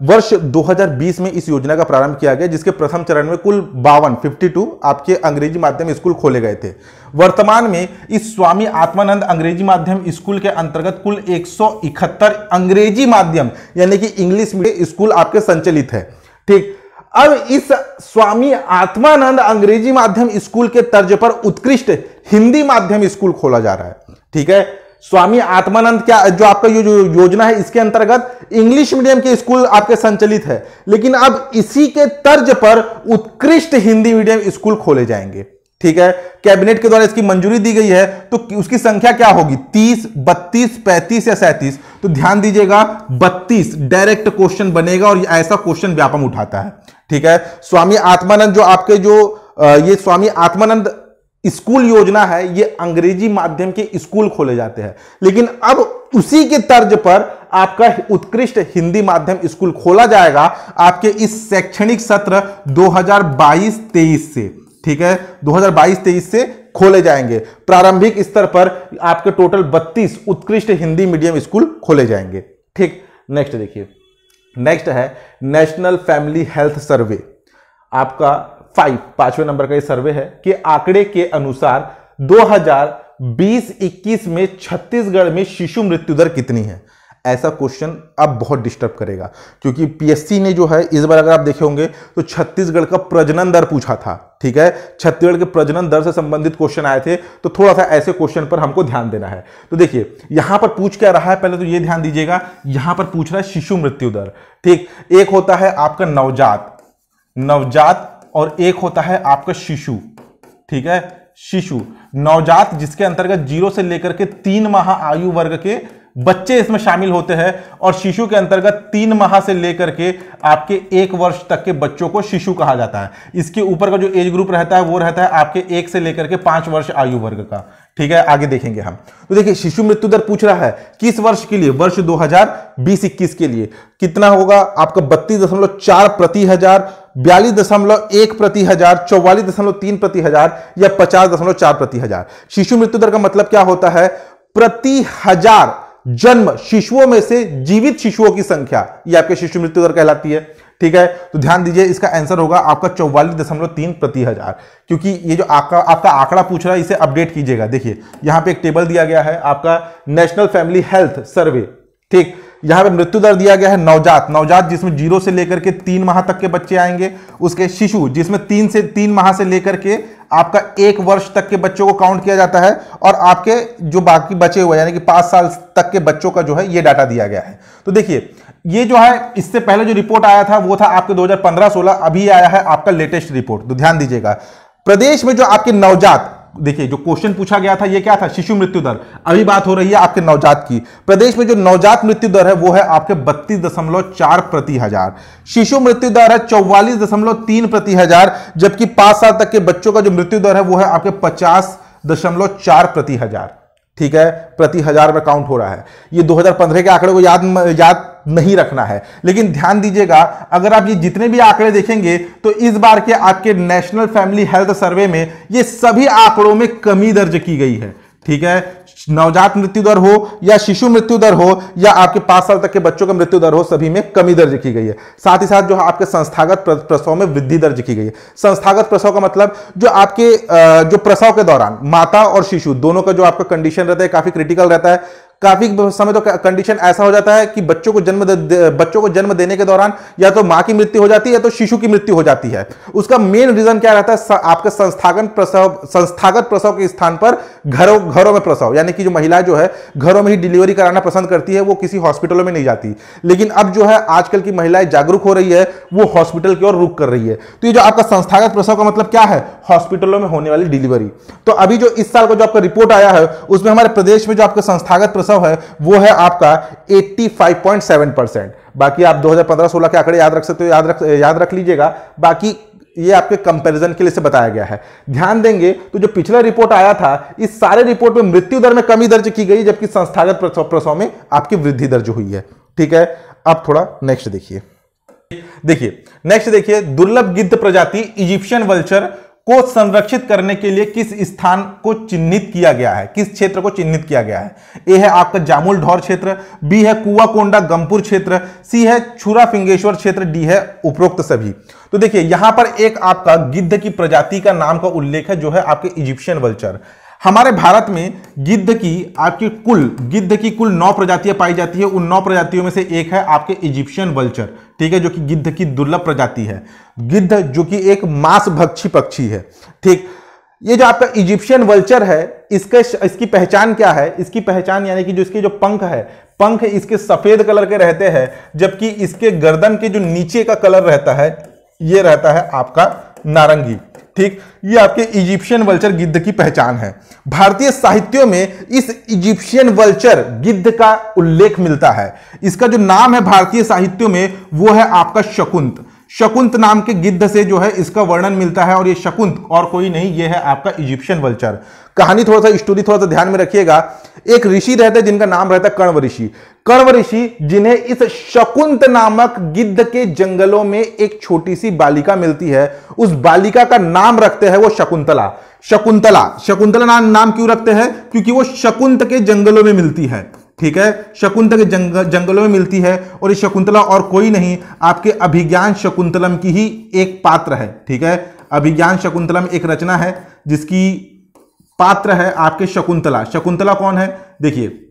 वर्ष 2020 में इस योजना का प्रारंभ किया गया जिसके प्रथम चरण में कुल बावन 52 आपके अंग्रेजी माध्यम स्कूल खोले गए थे वर्तमान में इस स्वामी आत्मानंद अंग्रेजी माध्यम स्कूल के अंतर्गत कुल एक अंग्रेजी माध्यम यानी कि इंग्लिश मीडियम स्कूल आपके संचालित है ठीक अब इस स्वामी आत्मानंद अंग्रेजी माध्यम स्कूल के तर्ज पर उत्कृष्ट हिंदी माध्यम स्कूल खोला जा रहा है ठीक है स्वामी आत्मानंद क्या जो आपका यो, जो योजना है इसके अंतर्गत इंग्लिश मीडियम के स्कूल आपके संचालित है लेकिन अब इसी के तर्ज पर उत्कृष्ट हिंदी मीडियम स्कूल खोले जाएंगे ठीक है कैबिनेट के द्वारा इसकी मंजूरी दी गई है तो उसकी संख्या क्या होगी 30, 32, 35 या 37 तो ध्यान दीजिएगा 32 डायरेक्ट क्वेश्चन बनेगा और ऐसा क्वेश्चन व्यापम उठाता है ठीक है स्वामी आत्मानंद जो आपके जो ये स्वामी आत्मानंद स्कूल योजना है ये अंग्रेजी माध्यम के स्कूल खोले जाते हैं लेकिन अब उसी के तर्ज पर आपका उत्कृष्ट हिंदी माध्यम स्कूल खोला जाएगा आपके इस शैक्षणिक सत्र 2022-23 से ठीक है 2022-23 से खोले जाएंगे प्रारंभिक स्तर पर आपके टोटल 32 उत्कृष्ट हिंदी मीडियम स्कूल खोले जाएंगे ठीक नेक्स्ट देखिए नेक्स्ट है नेशनल फैमिली हेल्थ सर्वे आपका फाइव पांचवें नंबर का ये सर्वे है कि आंकड़े के अनुसार 2020-21 में छत्तीसगढ़ में शिशु मृत्यु दर कितनी है ऐसा क्वेश्चन अब बहुत डिस्टर्ब करेगा क्योंकि पीएससी ने जो है इस बार अगर आप देखे होंगे तो छत्तीसगढ़ का प्रजनन दर पूछा था ठीक है छत्तीसगढ़ के प्रजनन दर से संबंधित क्वेश्चन आए थे तो थोड़ा सा ऐसे क्वेश्चन पर हमको ध्यान देना है तो देखिए यहां पर पूछ क्या रहा है पहले तो यह ध्यान दीजिएगा यहां पर पूछ रहा है शिशु मृत्यु दर ठीक एक होता है आपका नवजात नवजात और एक होता है आपका शिशु ठीक है शिशु नवजात जिसके अंतर्गत जीरो से लेकर के तीन माह आयु वर्ग के बच्चे इसमें शामिल होते हैं और शिशु के अंतर्गत तीन माह से लेकर के आपके एक वर्ष तक के बच्चों को शिशु कहा जाता है इसके ऊपर का जो एज ग्रुप रहता है वो रहता है आपके एक से लेकर के पांच वर्ष आयु वर्ग का ठीक है आगे देखेंगे हम तो देखिए शिशु मृत्यु दर पूछ रहा है किस वर्ष के लिए वर्ष 2020 के लिए कितना होगा आपका बत्तीस दशमलव चार प्रति हजार बयालीस दशमलव एक प्रति हजार चौवालीस दशमलव तीन प्रति हजार या पचास दशमलव चार प्रति हजार शिशु मृत्यु दर का मतलब क्या होता है प्रति हजार जन्म शिशुओं में से जीवित शिशुओं की संख्या यह आपके शिशु मृत्यु दर कहलाती है ठीक है तो ध्यान दीजिए इसका आंसर होगा आपका चौवालीस दशमलव तीन प्रति हजार क्योंकि ये जो आपका आपका आंकड़ा पूछ रहा है इसे अपडेट कीजिएगा देखिए यहां पे एक टेबल दिया गया है आपका नेशनल फैमिली हेल्थ सर्वे ठीक यहाँ पे मृत्यु दर दिया गया है नवजात नवजात जिसमें जीरो से लेकर के तीन माह तक के बच्चे आएंगे उसके शिशु जिसमें तीन से तीन माह से लेकर के आपका एक वर्ष तक के बच्चों को काउंट किया जाता है और आपके जो बाकी बचे हुए यानी कि पांच साल तक के बच्चों का जो है ये डाटा दिया गया है तो देखिए ये जो है इससे पहले जो रिपोर्ट आया था वो था आपके 2015-16 अभी आया है आपका लेटेस्ट रिपोर्ट तो ध्यान दीजिएगा प्रदेश में जो आपके नवजात देखिए जो क्वेश्चन पूछा गया था ये क्या था शिशु मृत्यु दर अभी बात हो रही है आपके नवजात की प्रदेश में जो नवजात मृत्यु दर है वो है आपके बत्तीस दशमलव चार प्रति हजार शिशु मृत्यु दर है चौवालीस दशमलव तीन प्रति हजार जबकि पांच साल तक के बच्चों का जो मृत्यु दर है वो है आपके पचास दशमलव चार प्रति हजार ठीक है प्रति हज़ार में काउंट हो रहा है ये 2015 के आंकड़े को याद याद नहीं रखना है लेकिन ध्यान दीजिएगा अगर आप ये जितने भी आंकड़े देखेंगे तो इस बार के आपके नेशनल फैमिली हेल्थ सर्वे में ये सभी आंकड़ों में कमी दर्ज की गई है ठीक है नवजात मृत्यु दर हो या शिशु मृत्यु दर हो या आपके पांच साल तक के बच्चों का मृत्यु दर हो सभी में कमी दर्ज की गई है साथ ही साथ जो आपके संस्थागत प्रसव में वृद्धि दर्ज की गई है संस्थागत प्रसव का मतलब जो आपके जो प्रसव के दौरान माता और शिशु दोनों का जो आपका कंडीशन रहता है काफी क्रिटिकल रहता है काफी समय तो कंडीशन ऐसा हो जाता है कि बच्चों को जन्म बच्चों को जन्म देने के दौरान या तो मां की मृत्यु हो जाती है या तो शिशु की मृत्यु हो जाती है उसका मेन रीजन क्या रहता है आपके संस्थागत प्रसव संस्थागत प्रसव के स्थान पर घरों घरों में प्रसव यानी कि जो महिला जो है घरों में ही डिलीवरी कराना पसंद करती है वो किसी हॉस्पिटलों में नहीं जाती लेकिन अब जो है आजकल की महिलाएं जागरूक हो रही है वो हॉस्पिटल की ओर रुक कर रही है तो ये जो आपका संस्थागत प्रसव का मतलब क्या है हॉस्पिटलों में होने वाली डिलीवरी तो अभी जो इस साल का जो आपका रिपोर्ट आया है उसमें हमारे प्रदेश में जो आपका संस्थागत प्रसव है वो है आपका 85.7 परसेंट बाकी आप 2015-16 के आंकड़े याद रख सकते हो याद रख याद रख लीजिएगा बाकी ये आपके कंपैरिजन के लिए से बताया गया है ध्यान देंगे तो जो पिछला रिपोर्ट आया था इस सारे रिपोर्ट में मृत्यु दर में कमी दर्ज की गई जबकि संस्थागत प्रसव में आपकी वृद्धि दर्ज हुई है ठीक है अब थोड़ा नेक्स्ट देखिए देखिए नेक्स्ट देखिए दुर्लभ गिद्ध प्रजाति इजिप्शियन वल्चर को संरक्षित करने के लिए किस स्थान को चिन्हित किया गया है किस क्षेत्र को चिन्हित किया गया है ए है आपका जामुल ढौर क्षेत्र बी है कुआकोंडा गमपुर क्षेत्र सी है छुरा फिंगेश्वर क्षेत्र डी है उपरोक्त सभी तो देखिए यहां पर एक आपका गिद्ध की प्रजाति का नाम का उल्लेख है जो है आपके इजिप्शियन वल्चर हमारे भारत में गिद्ध की आपकी कुल गिद्ध की कुल नौ प्रजातियां पाई जाती है उन नौ प्रजातियों में से एक है आपके इजिप्शियन वल्चर ठीक है जो कि गिद्ध की दुर्लभ प्रजाति है गिद्ध जो कि एक मांस भक्षी पक्षी है ठीक ये जो आपका इजिप्शियन वल्चर है इसके इसकी पहचान क्या है इसकी पहचान यानी कि जो इसके जो पंख है पंख इसके सफेद कलर के रहते हैं जबकि इसके गर्दन के जो नीचे का कलर रहता है ये रहता है आपका नारंगी ठीक ये आपके इजिप्शियन वल्चर गिद्ध की पहचान है भारतीय साहित्यों में इस इजिप्शियन वल्चर गिद्ध का उल्लेख मिलता है इसका जो नाम है भारतीय साहित्यों में वो है आपका शकुंत शकुंत नाम के गिद्ध से जो है इसका वर्णन मिलता है और ये शकुंत और कोई नहीं ये है आपका इजिप्शियन वल्चर कहानी थोड़ा सा स्टोरी थोड़ा सा ध्यान में रखिएगा एक ऋषि रहते हैं जिनका नाम रहता है कण्व ऋषि कण्व ऋषि जिन्हें इस शकुंत नामक गिद्ध के जंगलों में एक छोटी सी बालिका मिलती है उस बालिका का नाम रखते हैं वो शकुंतला शकुंतला शकुंतला नाम नाम क्यों रखते हैं क्योंकि वो शकुंत के जंगलों में मिलती है ठीक है शकुंत के जंग, जंगलों में मिलती है और ये शकुंतला और कोई नहीं आपके अभिज्ञान शकुंतलम की ही एक पात्र है ठीक है अभिज्ञान शकुंतलम एक रचना है जिसकी पात्र है आपके शकुंतला शकुंतला कौन है देखिए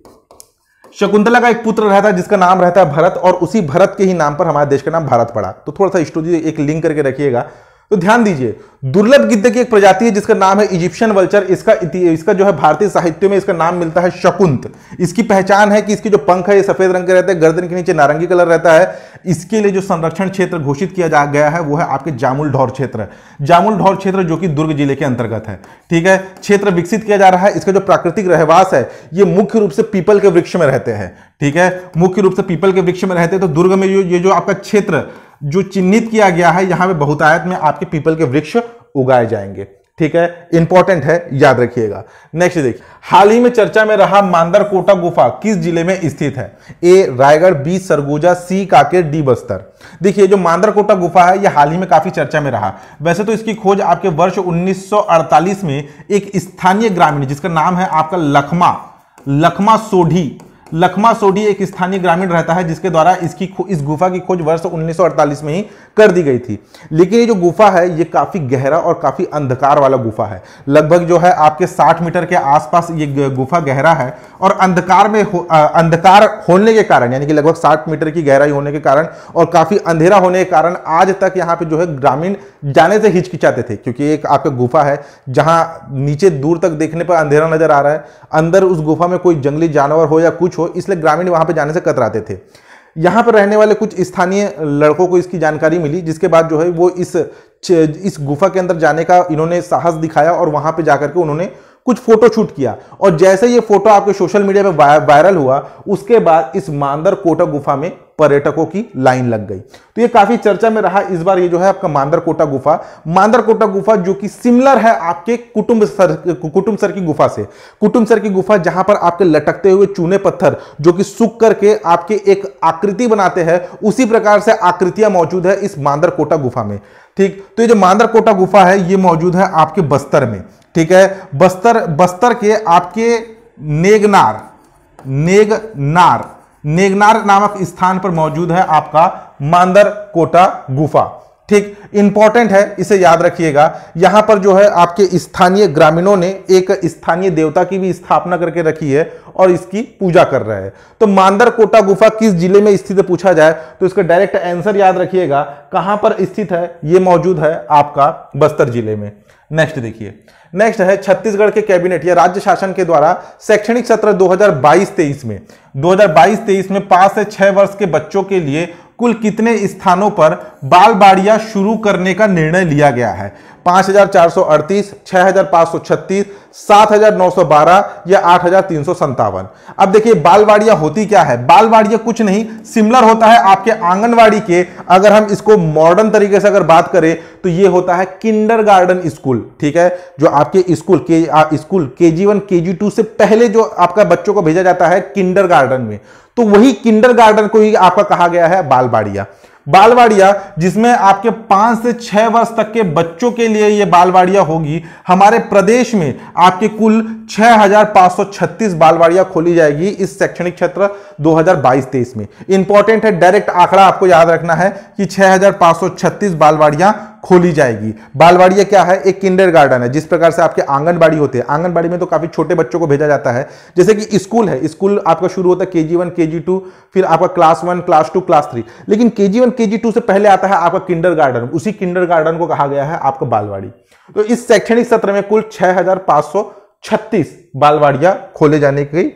शकुंतला का एक पुत्र रहता है जिसका नाम रहता है भरत और उसी भरत के ही नाम पर हमारे देश का नाम भारत पड़ा तो थोड़ा सा स्टोरी एक लिंक करके रखिएगा तो ध्यान दीजिए दुर्लभ गिद्ध की एक प्रजाति है जिसका नाम है इजिप्शियन वल्चर इसका इसका जो है भारतीय साहित्य में इसका नाम मिलता है शकुंत इसकी पहचान है कि इसकी जो पंख है ये सफेद रंग के रहते हैं गर्दन के नीचे नारंगी कलर रहता है इसके लिए जो संरक्षण क्षेत्र घोषित किया जा गया है वो है आपके जामुल ढौर क्षेत्र जामुल ढौर क्षेत्र जो कि दुर्ग जिले के अंतर्गत है ठीक है क्षेत्र विकसित किया जा रहा है इसका जो प्राकृतिक रहवास है ये मुख्य रूप से पीपल के वृक्ष में रहते हैं ठीक है मुख्य रूप से पीपल के वृक्ष में रहते हैं तो दुर्ग में ये जो आपका क्षेत्र जो चिन्हित किया गया है यहां पे बहुतायत में आपके पीपल के वृक्ष उगाए जाएंगे ठीक है इंपॉर्टेंट है याद रखिएगा नेक्स्ट देखिए हाल ही में चर्चा में रहा मांदर कोटा गुफा किस जिले में स्थित है A Raigarh B Surguja C Kanker D Bastar देखिए जो मांदर कोटा गुफा है यह हाल ही में काफी चर्चा में रहा वैसे तो इसकी खोज आपके वर्ष 1948 में एक स्थानीय ग्रामीण जिसका नाम है आपका लखमा लखमा सोढ़ी लखमा सोडी एक स्थानीय ग्रामीण रहता है जिसके द्वारा इसकी इस गुफा की खोज वर्ष 1948 में ही कर दी गई थी लेकिन ये जो गुफा है ये काफ़ी गहरा और काफ़ी अंधकार वाला गुफा है लगभग जो है आपके 60 मीटर के आसपास ये गुफा गहरा है और अंधकार में हो, अंधकार होने के कारण यानी कि लगभग 60 मीटर की गहराई होने के कारण और काफ़ी अंधेरा होने के कारण आज तक यहाँ पे जो है ग्रामीण जाने से हिचकिचाते थे क्योंकि एक आपका गुफा है जहां नीचे दूर तक देखने पर अंधेरा नजर आ रहा है अंदर उस गुफा में कोई जंगली जानवर हो या कुछ हो हो तो इसलिए ग्रामीण वहाँ पर जाने से कतराते थे यहाँ पर रहने वाले कुछ स्थानीय लड़कों को इसकी जानकारी मिली जिसके बाद जो है वो इस इस गुफा के अंदर जाने का इन्होंने साहस दिखाया और वहाँ पे जाकर के उन्होंने कुछ फोटो शूट किया और जैसे ये फोटो आपके सोशल मीडिया पर वायरल हुआ उसके बाद इस मांदर कोटा गुफा में पर्यटकों की लाइन लग गई तो ये काफी चर्चा में रहा इस बार ये जो है आपका मांदर कोटा गुफा मांदर कोटा गुफा जो कि सिमिलर है आपके कुटुंब सर कुटुंब सर की गुफा से कुटुंब सर की गुफा जहां पर आपके लटकते हुए चूने पत्थर जो कि सुख करके आपके एक आकृति बनाते हैं उसी प्रकार से आकृतियां मौजूद है इस मांदर कोटा गुफा में ठीक तो ये जो मांदर कोटा गुफा है ये मौजूद है आपके बस्तर में ठीक है बस्तर बस्तर के आपके नेगनार नेगनार नेगनार नामक स्थान पर मौजूद है आपका मांदर कोटा गुफा ठीक इंपॉर्टेंट है इसे याद रखिएगा यहां पर जो है आपके स्थानीय ग्रामीणों ने एक स्थानीय देवता की भी स्थापना करके रखी है और इसकी पूजा कर रहे हैं तो मांदर कोटा गुफा किस जिले में स्थित पूछा जाए तो इसका डायरेक्ट आंसर याद रखिएगा कहां पर स्थित है यह मौजूद है आपका बस्तर जिले में नेक्स्ट देखिए नेक्स्ट है छत्तीसगढ़ के कैबिनेट या राज्य शासन के द्वारा शैक्षणिक सत्र 2022-23 में 2022-23 में पांच से छह वर्ष के बच्चों के लिए कुल कितने स्थानों पर बाल बाड़िया शुरू करने का निर्णय लिया गया है 5438, हजार चार सौ अड़तीस हजार सौ छत्तीस सात हजार नौ सौ बारह या आठ हजार तीन सौ संतावन अब देखिए बालवाड़िया होती क्या है बालवाड़िया कुछ नहीं सिमिलर होता है आपके आंगनवाड़ी के अगर हम इसको मॉडर्न तरीके से अगर बात करें तो ये होता है किंडर गार्डन स्कूल ठीक है जो आपके स्कूल के स्कूल के जी वन के जी टू से पहले जो आपका बच्चों को भेजा जाता है किंडर गार्डन में तो वही किंडर गार्डन को ही आपका कहा गया है बालवाड़िया बालवाड़िया जिसमें आपके पांच से छह वर्ष तक के बच्चों के लिए ये बालवाड़िया होगी हमारे प्रदेश में आपके कुल 6,536 बालवाड़िया खोली जाएगी इस शैक्षणिक क्षेत्र 2022-23 में इंपॉर्टेंट है डायरेक्ट आंकड़ा आपको याद रखना है कि 6,536 बालवाड़िया खोली जाएगी बालवाड़िया क्या है एक किंडर गार्डन है जिस प्रकार से आपके आंगनबाड़ी होते हैं आंगनबाड़ी में तो काफ़ी छोटे बच्चों को भेजा जाता है जैसे कि स्कूल है स्कूल आपका शुरू होता है के जी वन के जी टू फिर आपका class one class two class three लेकिन के जी वन के जी टू से पहले आता है आपका किंडर गार्डन उसी किंडर गार्डन को कहा गया है आपका बालवाड़ी तो इस शैक्षणिक सत्र में कुल छत्तीस बालवाड़िया खोले जाने की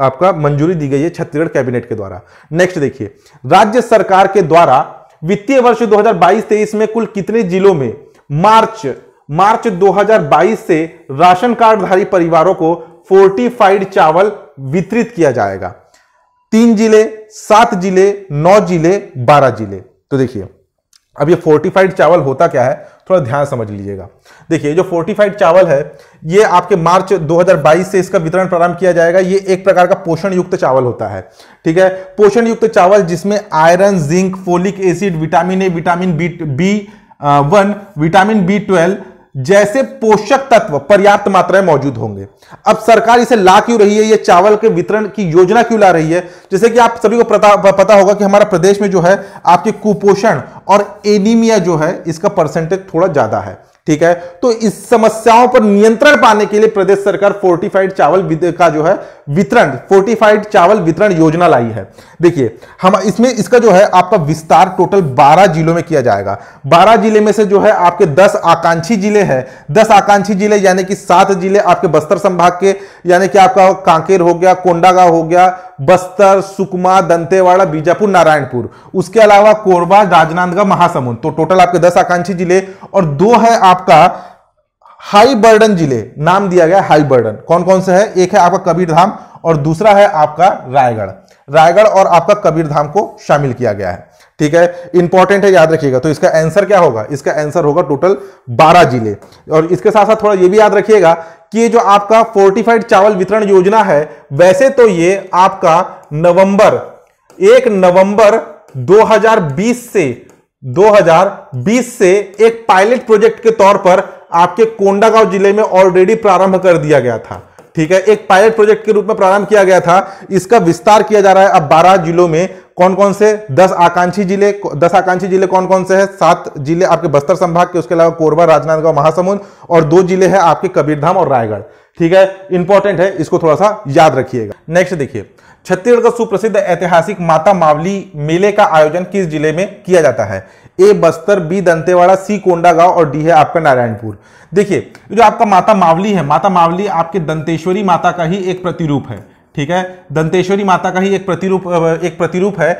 आपका मंजूरी दी गई है छत्तीसगढ़ कैबिनेट के द्वारा नेक्स्ट देखिए राज्य सरकार के द्वारा वित्तीय वर्ष 2022-23 में कुल कितने जिलों में मार्च मार्च 2022 से राशन कार्डधारी परिवारों को फोर्टिफाइड चावल वितरित किया जाएगा तीन जिले सात जिले नौ जिले बारह जिले तो देखिए अब ये फोर्टिफाइड चावल होता क्या है थोड़ा ध्यान समझ लीजिएगा देखिए जो फोर्टिफाइड चावल है ये आपके मार्च 2022 से इसका वितरण प्रारंभ किया जाएगा ये एक प्रकार का पोषण युक्त चावल होता है ठीक है पोषण युक्त चावल जिसमें iron zinc folic acid vitamin A vitamin B B one vitamin B twelve जैसे पोषक तत्व पर्याप्त मात्रा में मौजूद होंगे अब सरकार इसे ला क्यों रही है ये चावल के वितरण की योजना क्यों ला रही है जैसे कि आप सभी को पता पता होगा कि हमारा प्रदेश में जो है आपके कुपोषण और एनीमिया जो है इसका परसेंटेज थोड़ा ज्यादा है ठीक है तो इस समस्याओं पर नियंत्रण पाने के लिए प्रदेश सरकार फोर्टिफाइड चावल का जो है वितरण फोर्टिफाइड चावल वितरण योजना लाई है देखिए हम इसमें इसका जो है आपका विस्तार टोटल 12 जिलों में किया जाएगा 12 जिले में से जो है आपके 10 आकांक्षी जिले हैं 10 आकांक्षी जिले यानी कि सात जिले आपके बस्तर संभाग के यानी कि आपका कांकेर हो गया कोंडागांव हो गया बस्तर सुकमा दंतेवाड़ा बीजापुर नारायणपुर उसके अलावा कोरबा राजनांदगांव महासमुंद तो टोटल आपके दस आकांक्षी जिले और दो है आप आपका हाई बर्डन जिले नाम दिया गया हाई बर्डन कौन कौन से है एक है आपका कबीरधाम और दूसरा है आपका रायगढ़ रायगढ़ और आपका कबीरधाम को शामिल किया गया है ठीक है इंपॉर्टेंट है याद रखिएगा तो इसका आंसर क्या होगा इसका आंसर होगा टोटल 12 जिले और इसके साथ साथ थोड़ा ये भी याद रखिएगा कि ये जो आपका फोर्टिफाइड चावल वितरण योजना है वैसे तो ये आपका नवंबर एक नवंबर 2020 से 2020 से एक पायलट प्रोजेक्ट के तौर पर आपके कोंडागांव जिले में ऑलरेडी प्रारंभ कर दिया गया था ठीक है एक पायलट प्रोजेक्ट के रूप में प्रारंभ किया गया था इसका विस्तार किया जा रहा है अब 12 जिलों में कौन कौन से 10 आकांक्षी जिले 10 आकांक्षी जिले कौन कौन से हैं सात जिले आपके बस्तर संभाग के उसके अलावा कोरबा राजनांदगांव महासमुंद और दो जिले हैं आपके कबीरधाम और रायगढ़ ठीक है इंपॉर्टेंट है इसको थोड़ा सा याद रखिएगा नेक्स्ट देखिए छत्तीसगढ़ का सुप्रसिद्ध ऐतिहासिक माता मावली मेले का आयोजन किस जिले में किया जाता है A Bastar B Dantewada C Kondagaon और डी है आपका नारायणपुर देखिए जो आपका माता मावली है माता मावली आपके दंतेश्वरी माता का ही एक प्रतिरूप है ठीक है दंतेश्वरी माता का ही एक प्रतिरूप एक प्रतिरूप है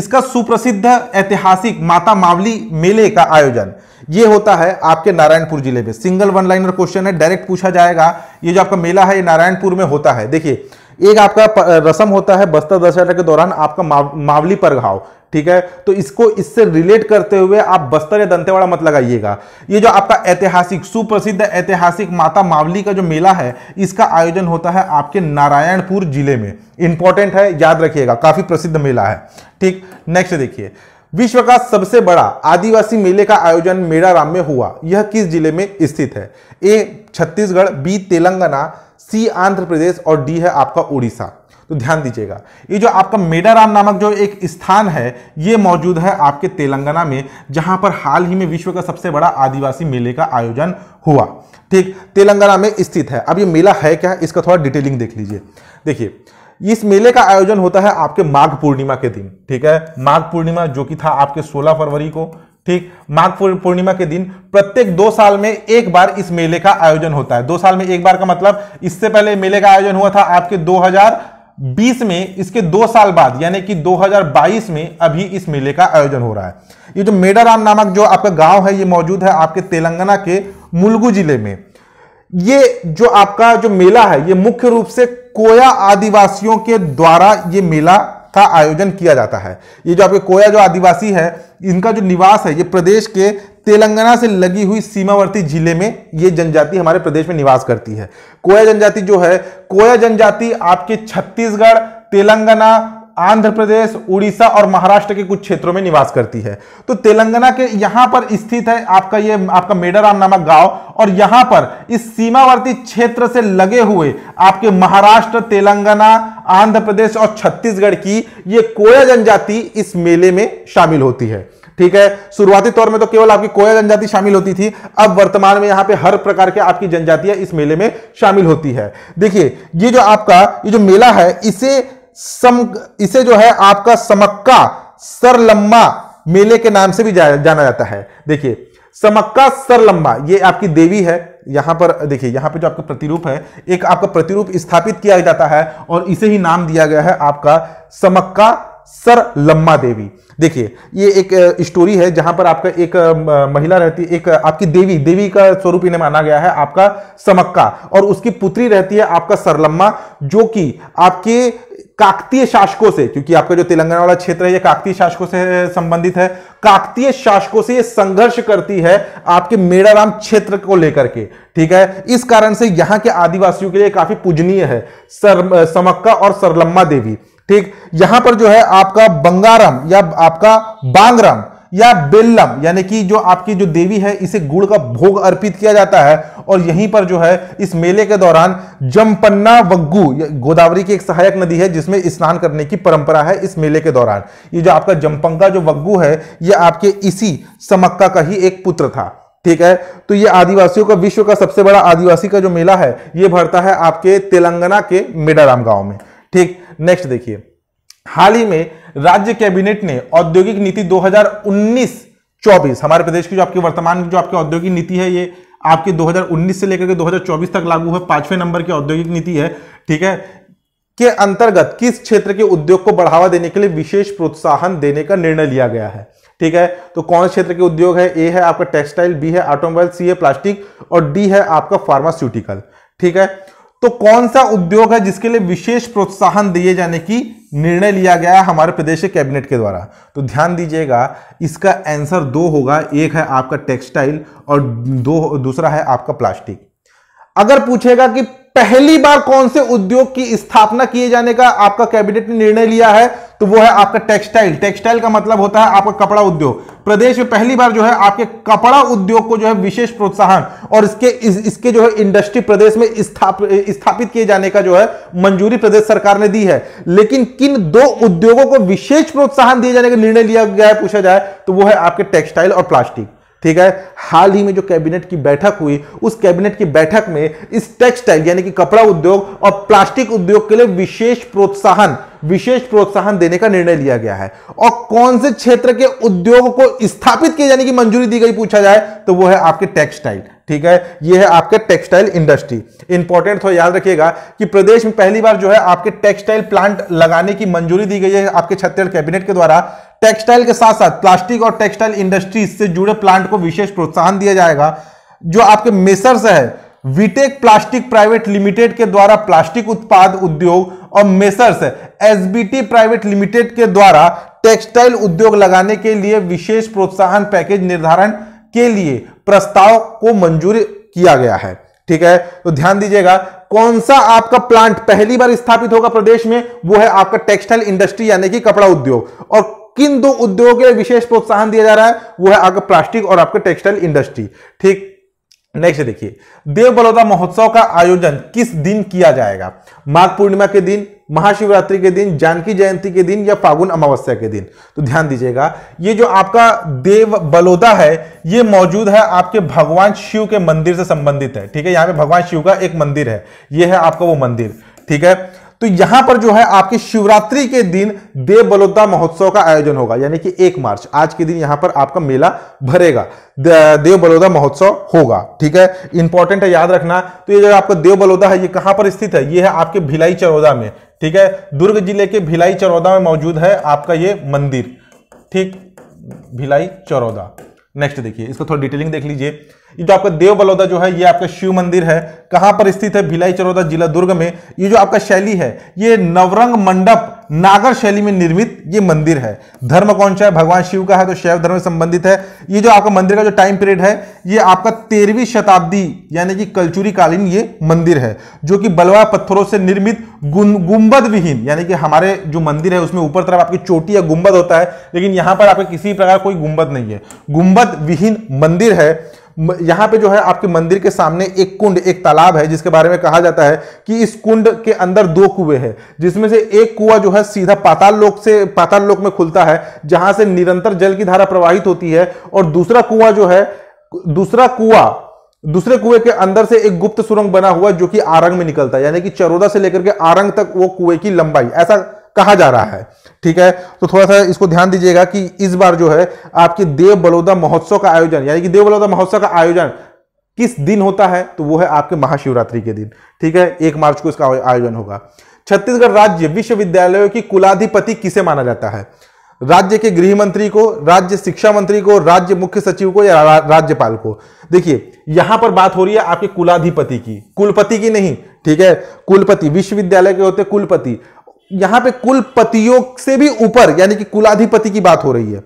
इसका सुप्रसिद्ध ऐतिहासिक माता मावली मेले का आयोजन ये होता है आपके नारायणपुर जिले में सिंगल वन लाइनर क्वेश्चन है डायरेक्ट पूछा जाएगा ये जो आपका मेला है ये नारायणपुर में होता है देखिए एक आपका रसम होता है बस्तर दशहरा के दौरान आपका माव, मावली पर घाव ठीक है तो इसको इससे रिलेट करते हुए आप बस्तर या दंतेवाड़ा मत लगाइएगा ये जो आपका ऐतिहासिक सुप्रसिद्ध ऐतिहासिक माता मावली का जो मेला है इसका आयोजन होता है आपके नारायणपुर जिले में इंपॉर्टेंट है याद रखिएगा काफी प्रसिद्ध मेला है ठीक नेक्स्ट देखिए विश्व का सबसे बड़ा आदिवासी मेले का आयोजन मेड़ाराम में हुआ यह किस जिले में स्थित है A Chhattisgarh B Telangana C Andhra Pradesh और डी है आपका उड़ीसा तो ध्यान दीजिएगा ये जो आपका मेडाराम नामक जो एक स्थान है ये मौजूद है आपके तेलंगाना में जहां पर हाल ही में विश्व का सबसे बड़ा आदिवासी मेले का आयोजन हुआ ठीक तेलंगाना में स्थित है अब ये मेला है क्या इसका थोड़ा डिटेलिंग देख लीजिए देखिए इस मेले का आयोजन होता है आपके माघ पूर्णिमा के दिन ठीक है माघ पूर्णिमा जो कि था आपके 16 फरवरी को ठीक माघ पूर्णिमा के दिन प्रत्येक दो साल में एक बार इस मेले का आयोजन होता है दो साल में एक बार का मतलब इससे पहले मेले का आयोजन हुआ था आपके 2020 में इसके दो साल बाद यानी कि 2022 में अभी इस मेले का आयोजन हो रहा है ये जो मेडाराम नामक जो आपका गांव है ये मौजूद है आपके तेलंगाना के मुलगू जिले में ये जो आपका जो मेला है ये मुख्य रूप से कोया आदिवासियों के द्वारा ये मेला का आयोजन किया जाता है ये जो आपके कोया जो आदिवासी है इनका जो निवास है ये प्रदेश के तेलंगाना से लगी हुई सीमावर्ती जिले में ये जनजाति हमारे प्रदेश में निवास करती है कोया जनजाति जो है कोया जनजाति आपके छत्तीसगढ़ तेलंगाना आंध्र प्रदेश उड़ीसा और महाराष्ट्र के कुछ क्षेत्रों में निवास करती है तो तेलंगाना के यहां पर स्थित है आपका ये आपका मेडाराम नामक गांव और यहां पर इस सीमावर्ती क्षेत्र से लगे हुए आपके महाराष्ट्र तेलंगाना आंध्र प्रदेश और छत्तीसगढ़ की ये कोया जनजाति इस मेले में शामिल होती है ठीक है शुरुआती तौर में तो केवल आपकी कोया जनजाति शामिल होती थी अब वर्तमान में यहां पे हर प्रकार के आपकी जनजातियां इस मेले में शामिल होती है देखिए ये जो आपका ये जो मेला है इसे सम इसे जो है आपका समक्का सरलम्मा मेले के नाम से भी जा, जाना जाता है देखिए समक्का सरलम्बा ये आपकी देवी है यहां पर देखिए यहां पे जो आपका प्रतिरूप है एक आपका प्रतिरूप स्थापित किया जाता है और इसे ही नाम दिया गया है आपका समक्का सरलम्मा देवी देखिए ये एक स्टोरी है जहां पर आपका एक महिला रहती है एक आपकी देवी देवी का स्वरूप इन्हें माना गया है आपका समक्का और उसकी पुत्री रहती है आपका सरलम्मा जो कि आपके काकतीय शासकों से क्योंकि आपका जो तेलंगाना वाला क्षेत्र है ये काकतीय शासकों से संबंधित है काकतीय शासकों से ये संघर्ष करती है आपके मेड़ाराम क्षेत्र को लेकर के ठीक है इस कारण से यहां के आदिवासियों के लिए काफी पूजनीय है सर समक्का और सरलम्मा देवी ठीक यहां पर जो है आपका बंगाराम या आपका बांगराम या बेल्लम यानी कि जो आपकी जो देवी है इसे गुड़ का भोग अर्पित किया जाता है और यहीं पर जो है इस मेले के दौरान जमपन्ना वग्गू गोदावरी की एक सहायक नदी है जिसमें स्नान करने की परंपरा है इस मेले के दौरान ये जो आपका जमपंगा जो वग्गू है ये आपके इसी समक्का का ही एक पुत्र था ठीक है तो ये आदिवासियों का विश्व का सबसे बड़ा आदिवासी का जो मेला है ये भरता है आपके तेलंगाना के मेडाराम गांव में ठीक नेक्स्ट देखिए हाल ही में राज्य कैबिनेट ने औद्योगिक नीति 2019-24 हमारे प्रदेश की जो आपकी वर्तमान जो आपकी औद्योगिक नीति है ये आपकी 2019 से लेकर के 2024 तक लागू है पांचवें नंबर की औद्योगिक नीति है ठीक है के अंतर्गत किस क्षेत्र के उद्योग को बढ़ावा देने के लिए विशेष प्रोत्साहन देने का निर्णय लिया गया है ठीक है तो कौन क्षेत्र के उद्योग है ए है आपका टेक्सटाइल बी है ऑटोमोबाइल सी है प्लास्टिक और डी है आपका फार्मास्यूटिकल ठीक है तो कौन सा उद्योग है जिसके लिए विशेष प्रोत्साहन दिए जाने की निर्णय लिया गया है हमारे प्रदेश के कैबिनेट के द्वारा तो ध्यान दीजिएगा इसका आंसर दो होगा एक है आपका टेक्सटाइल और दो दूसरा है आपका प्लास्टिक अगर पूछेगा कि पहली बार कौन से उद्योग की स्थापना किए जाने का आपका कैबिनेट ने निर्णय लिया है तो वो है आपका टेक्सटाइल टेक्सटाइल का मतलब होता है आपका कपड़ा उद्योग प्रदेश में पहली बार जो है आपके कपड़ा उद्योग को जो है विशेष प्रोत्साहन और इसके इस, इसके जो है इंडस्ट्री प्रदेश में स्थापित स्थापित किए जाने का जो है मंजूरी प्रदेश सरकार ने दी है लेकिन किन दो उद्योगों को विशेष प्रोत्साहन दिए जाने का निर्णय लिया गया है पूछा जाए तो वो है आपके टेक्सटाइल और प्लास्टिक ठीक है हाल ही में जो कैबिनेट की बैठक हुई उस कैबिनेट की बैठक में इस टेक्सटाइल यानी कि कपड़ा उद्योग और प्लास्टिक उद्योग के लिए विशेष प्रोत्साहन विशेष प्रोत्साहन देने का निर्णय लिया गया है और कौन से क्षेत्र के उद्योग को स्थापित किए जाने की मंजूरी दी गई पूछा जाए तो वो है आपके टेक्सटाइल ठीक है ये है आपके टेक्सटाइल इंडस्ट्री इंपॉर्टेंट थोड़ा तो याद रखिएगा कि प्रदेश में पहली बार जो है आपके टेक्सटाइल प्लांट लगाने की मंजूरी दी गई है आपके छत्तीसगढ़ कैबिनेट के द्वारा टेक्सटाइल के साथ साथ प्लास्टिक और टेक्सटाइल इंडस्ट्रीज से जुड़े प्लांट को विशेष प्रोत्साहन दिया जाएगा जो आपके मेसर्स है विटेक प्लास्टिक प्राइवेट लिमिटेड के द्वारा प्लास्टिक उत्पाद उद्योग और मेसर्स एसबीटी प्राइवेट लिमिटेड के द्वारा टेक्सटाइल उद्योग लगाने के लिए विशेष प्रोत्साहन पैकेज निर्धारण के लिए प्रस्ताव को मंजूर किया गया है ठीक है तो ध्यान दीजिएगा कौन सा आपका प्लांट पहली बार स्थापित होगा प्रदेश में वो है आपका टेक्सटाइल इंडस्ट्री यानी कि कपड़ा उद्योग और किन दो उद्योगों के विशेष प्रोत्साहन दिया जा रहा है वो है आपका प्लास्टिक और आपका टेक्सटाइल इंडस्ट्री ठीक नेक्स्ट देखिए देव बलौदा महोत्सव का आयोजन किस दिन किया जाएगा माघ पूर्णिमा के दिन महाशिवरात्रि के दिन जानकी जयंती के दिन या फागुन अमावस्या के दिन तो ध्यान दीजिएगा ये जो आपका देव बलौदा है ये मौजूद है आपके भगवान शिव के मंदिर से संबंधित है ठीक है यहाँ पे भगवान शिव का एक मंदिर है ये है आपका वो मंदिर ठीक है तो यहां पर जो है आपके शिवरात्रि के दिन देव बलौदा महोत्सव का आयोजन होगा यानी कि एक मार्च आज के दिन यहां पर आपका मेला भरेगा देव बलौदा महोत्सव होगा ठीक है इंपॉर्टेंट है याद रखना तो ये जो आपका देव बलौदा है ये कहां पर स्थित है ये है आपके भिलाई चरौदा में ठीक है दुर्ग जिले के भिलाई चरौदा में मौजूद है आपका ये मंदिर ठीक भिलाई चरौदा नेक्स्ट देखिए इसको थोड़ा डिटेलिंग देख लीजिए ये जो आपका देव बलौदा जो है ये आपका शिव मंदिर है कहां पर स्थित है भिलाई चरौदा जिला दुर्ग में ये जो आपका शैली है ये नवरंग मंडप नागर शैली में निर्मित ये मंदिर है धर्म कौन सा है भगवान शिव का है तो शैव धर्म से संबंधित है ये जो आपका मंदिर का जो टाइम पीरियड है ये आपका तेरहवीं शताब्दी यानी कि कलचुरी कालीन ये मंदिर है जो कि बलवा पत्थरों से निर्मित गुंबद विहीन यानी कि हमारे जो मंदिर है उसमें ऊपर तरफ आपकी चोटी या गुंबद होता है लेकिन यहां पर आपके किसी प्रकार कोई गुंबद नहीं है गुंबद विहीन मंदिर है यहाँ पे जो है आपके मंदिर के सामने एक कुंड एक तालाब है जिसके बारे में कहा जाता है कि इस कुंड के अंदर दो कुएं हैं जिसमें से एक कुआ जो है सीधा पाताल लोक से पाताल लोक में खुलता है जहां से निरंतर जल की धारा प्रवाहित होती है और दूसरा कुआ जो है दूसरा कुआ दूसरे कुएं के अंदर से एक गुप्त सुरंग बना हुआ जो कि आरंग में निकलता है यानी कि चरोदा से लेकर के आरंग तक वो कुएं की लंबाई ऐसा कहा जा रहा है ठीक है तो थोड़ा सा इसको ध्यान दीजिएगा कि इस बार जो है आपके देव बलौदा महोत्सव का आयोजन यानी कि देव बलौदा महोत्सव का आयोजन किस दिन होता है तो वो है आपके महाशिवरात्रि के दिन ठीक है एक मार्च को इसका आयोजन होगा छत्तीसगढ़ राज्य विश्वविद्यालयों की कुलाधिपति किसे माना जाता है राज्य के गृह मंत्री को राज्य शिक्षा मंत्री को राज्य मुख्य सचिव को या रा, राज्यपाल को देखिए यहां पर बात हो रही है आपके कुलाधिपति की कुलपति की नहीं ठीक है कुलपति विश्वविद्यालय के होते कुलपति यहां पे कुलपतियों से भी ऊपर यानी कि कुलाधिपति की बात हो रही है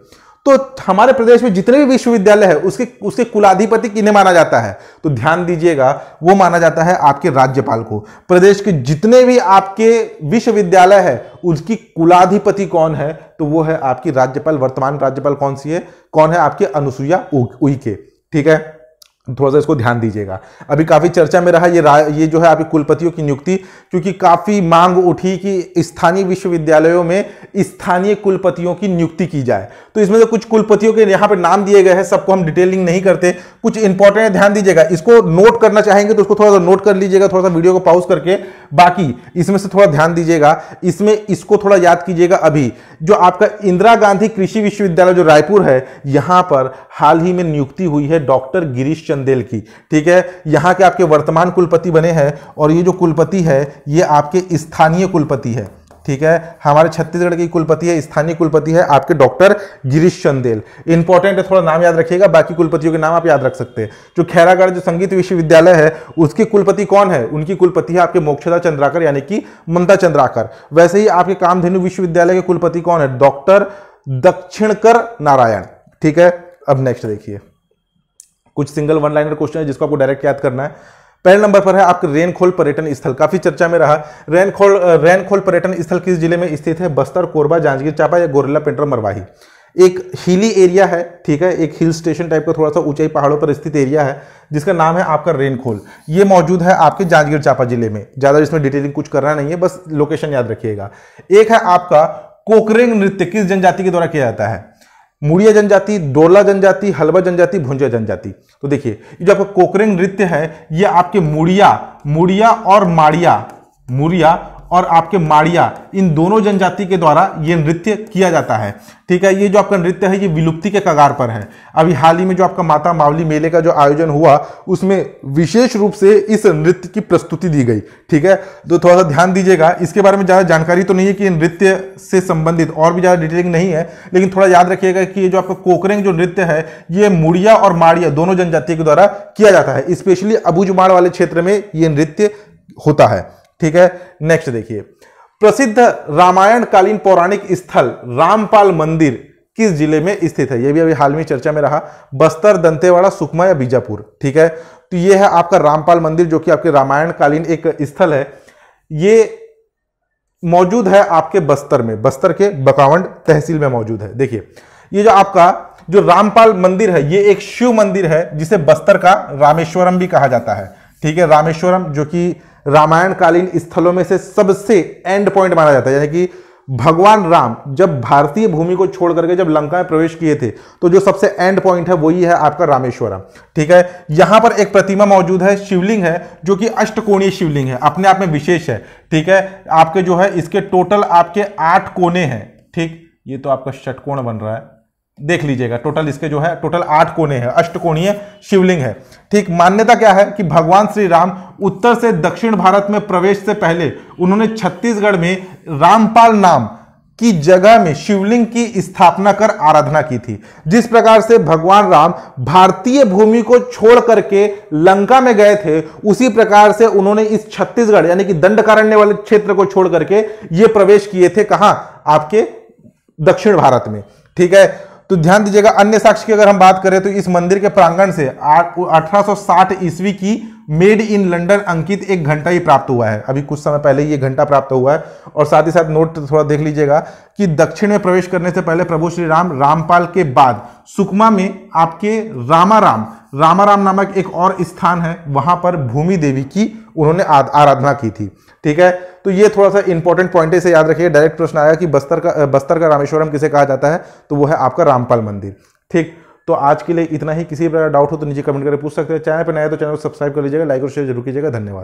तो हमारे प्रदेश में जितने भी विश्वविद्यालय है उसके उसके कुलाधिपति किन्हें माना जाता है तो ध्यान दीजिएगा वो माना जाता है आपके राज्यपाल को प्रदेश के जितने भी आपके विश्वविद्यालय है उसकी कुलाधिपति कौन है तो वो है आपकी राज्यपाल वर्तमान राज्यपाल कौन सी है कौन है आपके अनुसुईया उइके ठीक है थोड़ा सा इसको ध्यान दीजिएगा अभी काफ़ी चर्चा में रहा ये ये जो है आपकी कुलपतियों की नियुक्ति क्योंकि काफ़ी मांग उठी कि स्थानीय विश्वविद्यालयों में स्थानीय कुलपतियों की नियुक्ति की जाए तो इसमें से कुछ कुलपतियों के यहाँ पर नाम दिए गए हैं सबको हम डिटेलिंग नहीं करते कुछ इंपॉर्टेंट ध्यान दीजिएगा इसको नोट करना चाहेंगे तो उसको थोड़ा सा नोट कर लीजिएगा थोड़ा सा वीडियो को पाउज करके बाकी इसमें से थोड़ा ध्यान दीजिएगा इसमें इसको थोड़ा याद कीजिएगा अभी जो आपका इंदिरा गांधी कृषि विश्वविद्यालय जो रायपुर है यहाँ पर हाल ही में नियुक्ति हुई है डॉक्टर गिरीश चंदेल की ठीक है यहाँ के आपके वर्तमान कुलपति बने हैं और ये जो कुलपति है ये आपके स्थानीय कुलपति है ठीक है हमारे छत्तीसगढ़ की कुलपति है स्थानीय कुलपति है आपके डॉक्टर गिरीश चंदेल इंपॉर्टेंट है थोड़ा नाम याद रखिएगा बाकी कुलपतियों के नाम आप याद रख सकते हैं जो खैरागढ़ जो संगीत विश्वविद्यालय है उसके कुलपति कौन है उनकी कुलपति है आपके मोक्षदा चंद्राकर यानी कि ममता चंद्राकर वैसे ही आपके कामधेनु विश्वविद्यालय के कुलपति कौन है डॉक्टर दक्षिणकर नारायण ठीक है अब नेक्स्ट देखिए कुछ सिंगल वन लाइनर क्वेश्चन है जिसको आपको डायरेक्ट याद करना है पहले नंबर पर है आपके रेनखोल पर्यटन स्थल काफी चर्चा में रहा रेनखोल रेनखोल पर्यटन स्थल किस जिले में स्थित है बस्तर कोरबा जांजगीर चापा या गोरेला पेंटर मरवाही एक हिली एरिया है ठीक है एक हिल स्टेशन टाइप का थोड़ा सा ऊंचाई पहाड़ों पर स्थित एरिया है जिसका नाम है आपका रेनखोल ये मौजूद है आपके जांजगीर चापा जिले में ज़्यादा इसमें डिटेलिंग कुछ करना नहीं है बस लोकेशन याद रखिएगा एक है आपका कोकरेंग नृत्य किस जनजाति के द्वारा किया जाता है मुड़िया जनजाति डोला जनजाति हलवा जनजाति भुंजिया जनजाति तो देखिए ये जो आपका कोकरेंग नृत्य है ये आपके मुड़िया मुड़िया और माड़िया मुड़िया और आपके माड़िया इन दोनों जनजाति के द्वारा ये नृत्य किया जाता है ठीक है ये जो आपका नृत्य है ये विलुप्ति के कगार पर है अभी हाल ही में जो आपका माता मावली मेले का जो आयोजन हुआ उसमें विशेष रूप से इस नृत्य की प्रस्तुति दी गई ठीक है तो थोड़ा सा ध्यान दीजिएगा इसके बारे में ज़्यादा जानकारी तो नहीं है कि नृत्य से संबंधित और भी ज़्यादा डिटेलिंग नहीं है लेकिन थोड़ा याद रखिएगा कि ये जो आपका कोकरेंग जो नृत्य है ये मुड़िया और माड़िया दोनों जनजाति के द्वारा किया जाता है स्पेशली अबूजमाड़ वाले क्षेत्र में ये नृत्य होता है ठीक है नेक्स्ट देखिए प्रसिद्ध रामायण कालीन पौराणिक स्थल रामपाल मंदिर किस जिले में स्थित है यह भी अभी हाल में चर्चा में रहा बस्तर दंतेवाड़ा सुकमा या बीजापुर ठीक है तो यह है आपका रामपाल मंदिर जो कि आपके रामायण कालीन एक स्थल है ये मौजूद है आपके बस्तर में बस्तर के बकावंड तहसील में मौजूद है देखिए ये जो आपका जो रामपाल मंदिर है ये एक शिव मंदिर है जिसे बस्तर का रामेश्वरम भी कहा जाता है ठीक है रामेश्वरम जो कि रामायणकालीन स्थलों में से सबसे एंड पॉइंट माना जाता है यानी कि भगवान राम जब भारतीय भूमि को छोड़ करके जब लंका में प्रवेश किए थे तो जो सबसे एंड पॉइंट है वही है आपका रामेश्वरम ठीक है यहां पर एक प्रतिमा मौजूद है शिवलिंग है जो कि अष्टकोणीय शिवलिंग है अपने आप में विशेष है ठीक है आपके जो है इसके टोटल आपके आठ कोने हैं ठीक ये तो आपका षटकोण बन रहा है देख लीजिएगा टोटल इसके जो है टोटल आठ कोने हैं अष्टकोणीय है, शिवलिंग है ठीक मान्यता क्या है कि भगवान श्री राम उत्तर से दक्षिण भारत में प्रवेश से पहले उन्होंने छत्तीसगढ़ में रामपाल नाम की जगह में शिवलिंग की स्थापना कर आराधना की थी जिस प्रकार से भगवान राम भारतीय भूमि को छोड़ करके लंका में गए थे उसी प्रकार से उन्होंने इस छत्तीसगढ़ यानी कि दंडकारण्य वाले क्षेत्र को छोड़ करके ये प्रवेश किए थे कहा आपके दक्षिण भारत में ठीक है तो ध्यान दीजिएगा अन्य साक्ष्य की अगर हम बात करें तो इस मंदिर के प्रांगण से 1860 ईस्वी की मेड इन लंडन अंकित एक घंटा ही प्राप्त हुआ है अभी कुछ समय पहले ये घंटा प्राप्त हुआ है और साथ ही साथ नोट थोड़ा देख लीजिएगा कि दक्षिण में प्रवेश करने से पहले प्रभु श्री राम रामपाल के बाद सुकमा में आपके रामाराम रामाराम नामक एक और स्थान है वहां पर भूमि देवी की उन्होंने आराधना की थी ठीक है तो ये थोड़ा सा इंपॉर्टेंट पॉइंट है इसे याद रखिए डायरेक्ट प्रश्न आया कि बस्तर का बस्तर का रामेश्वरम किसे कहा जाता है तो वो है आपका रामपाल मंदिर ठीक तो आज के लिए इतना ही किसी प्रकार डाउट हो तो नीचे कमेंट करके पूछ सकते हैं चैनल पर तो नया तो चैनल को सब्सक्राइब कर लीजिएगा लाइक और शेयर जरूर कीजिएगा धन्यवाद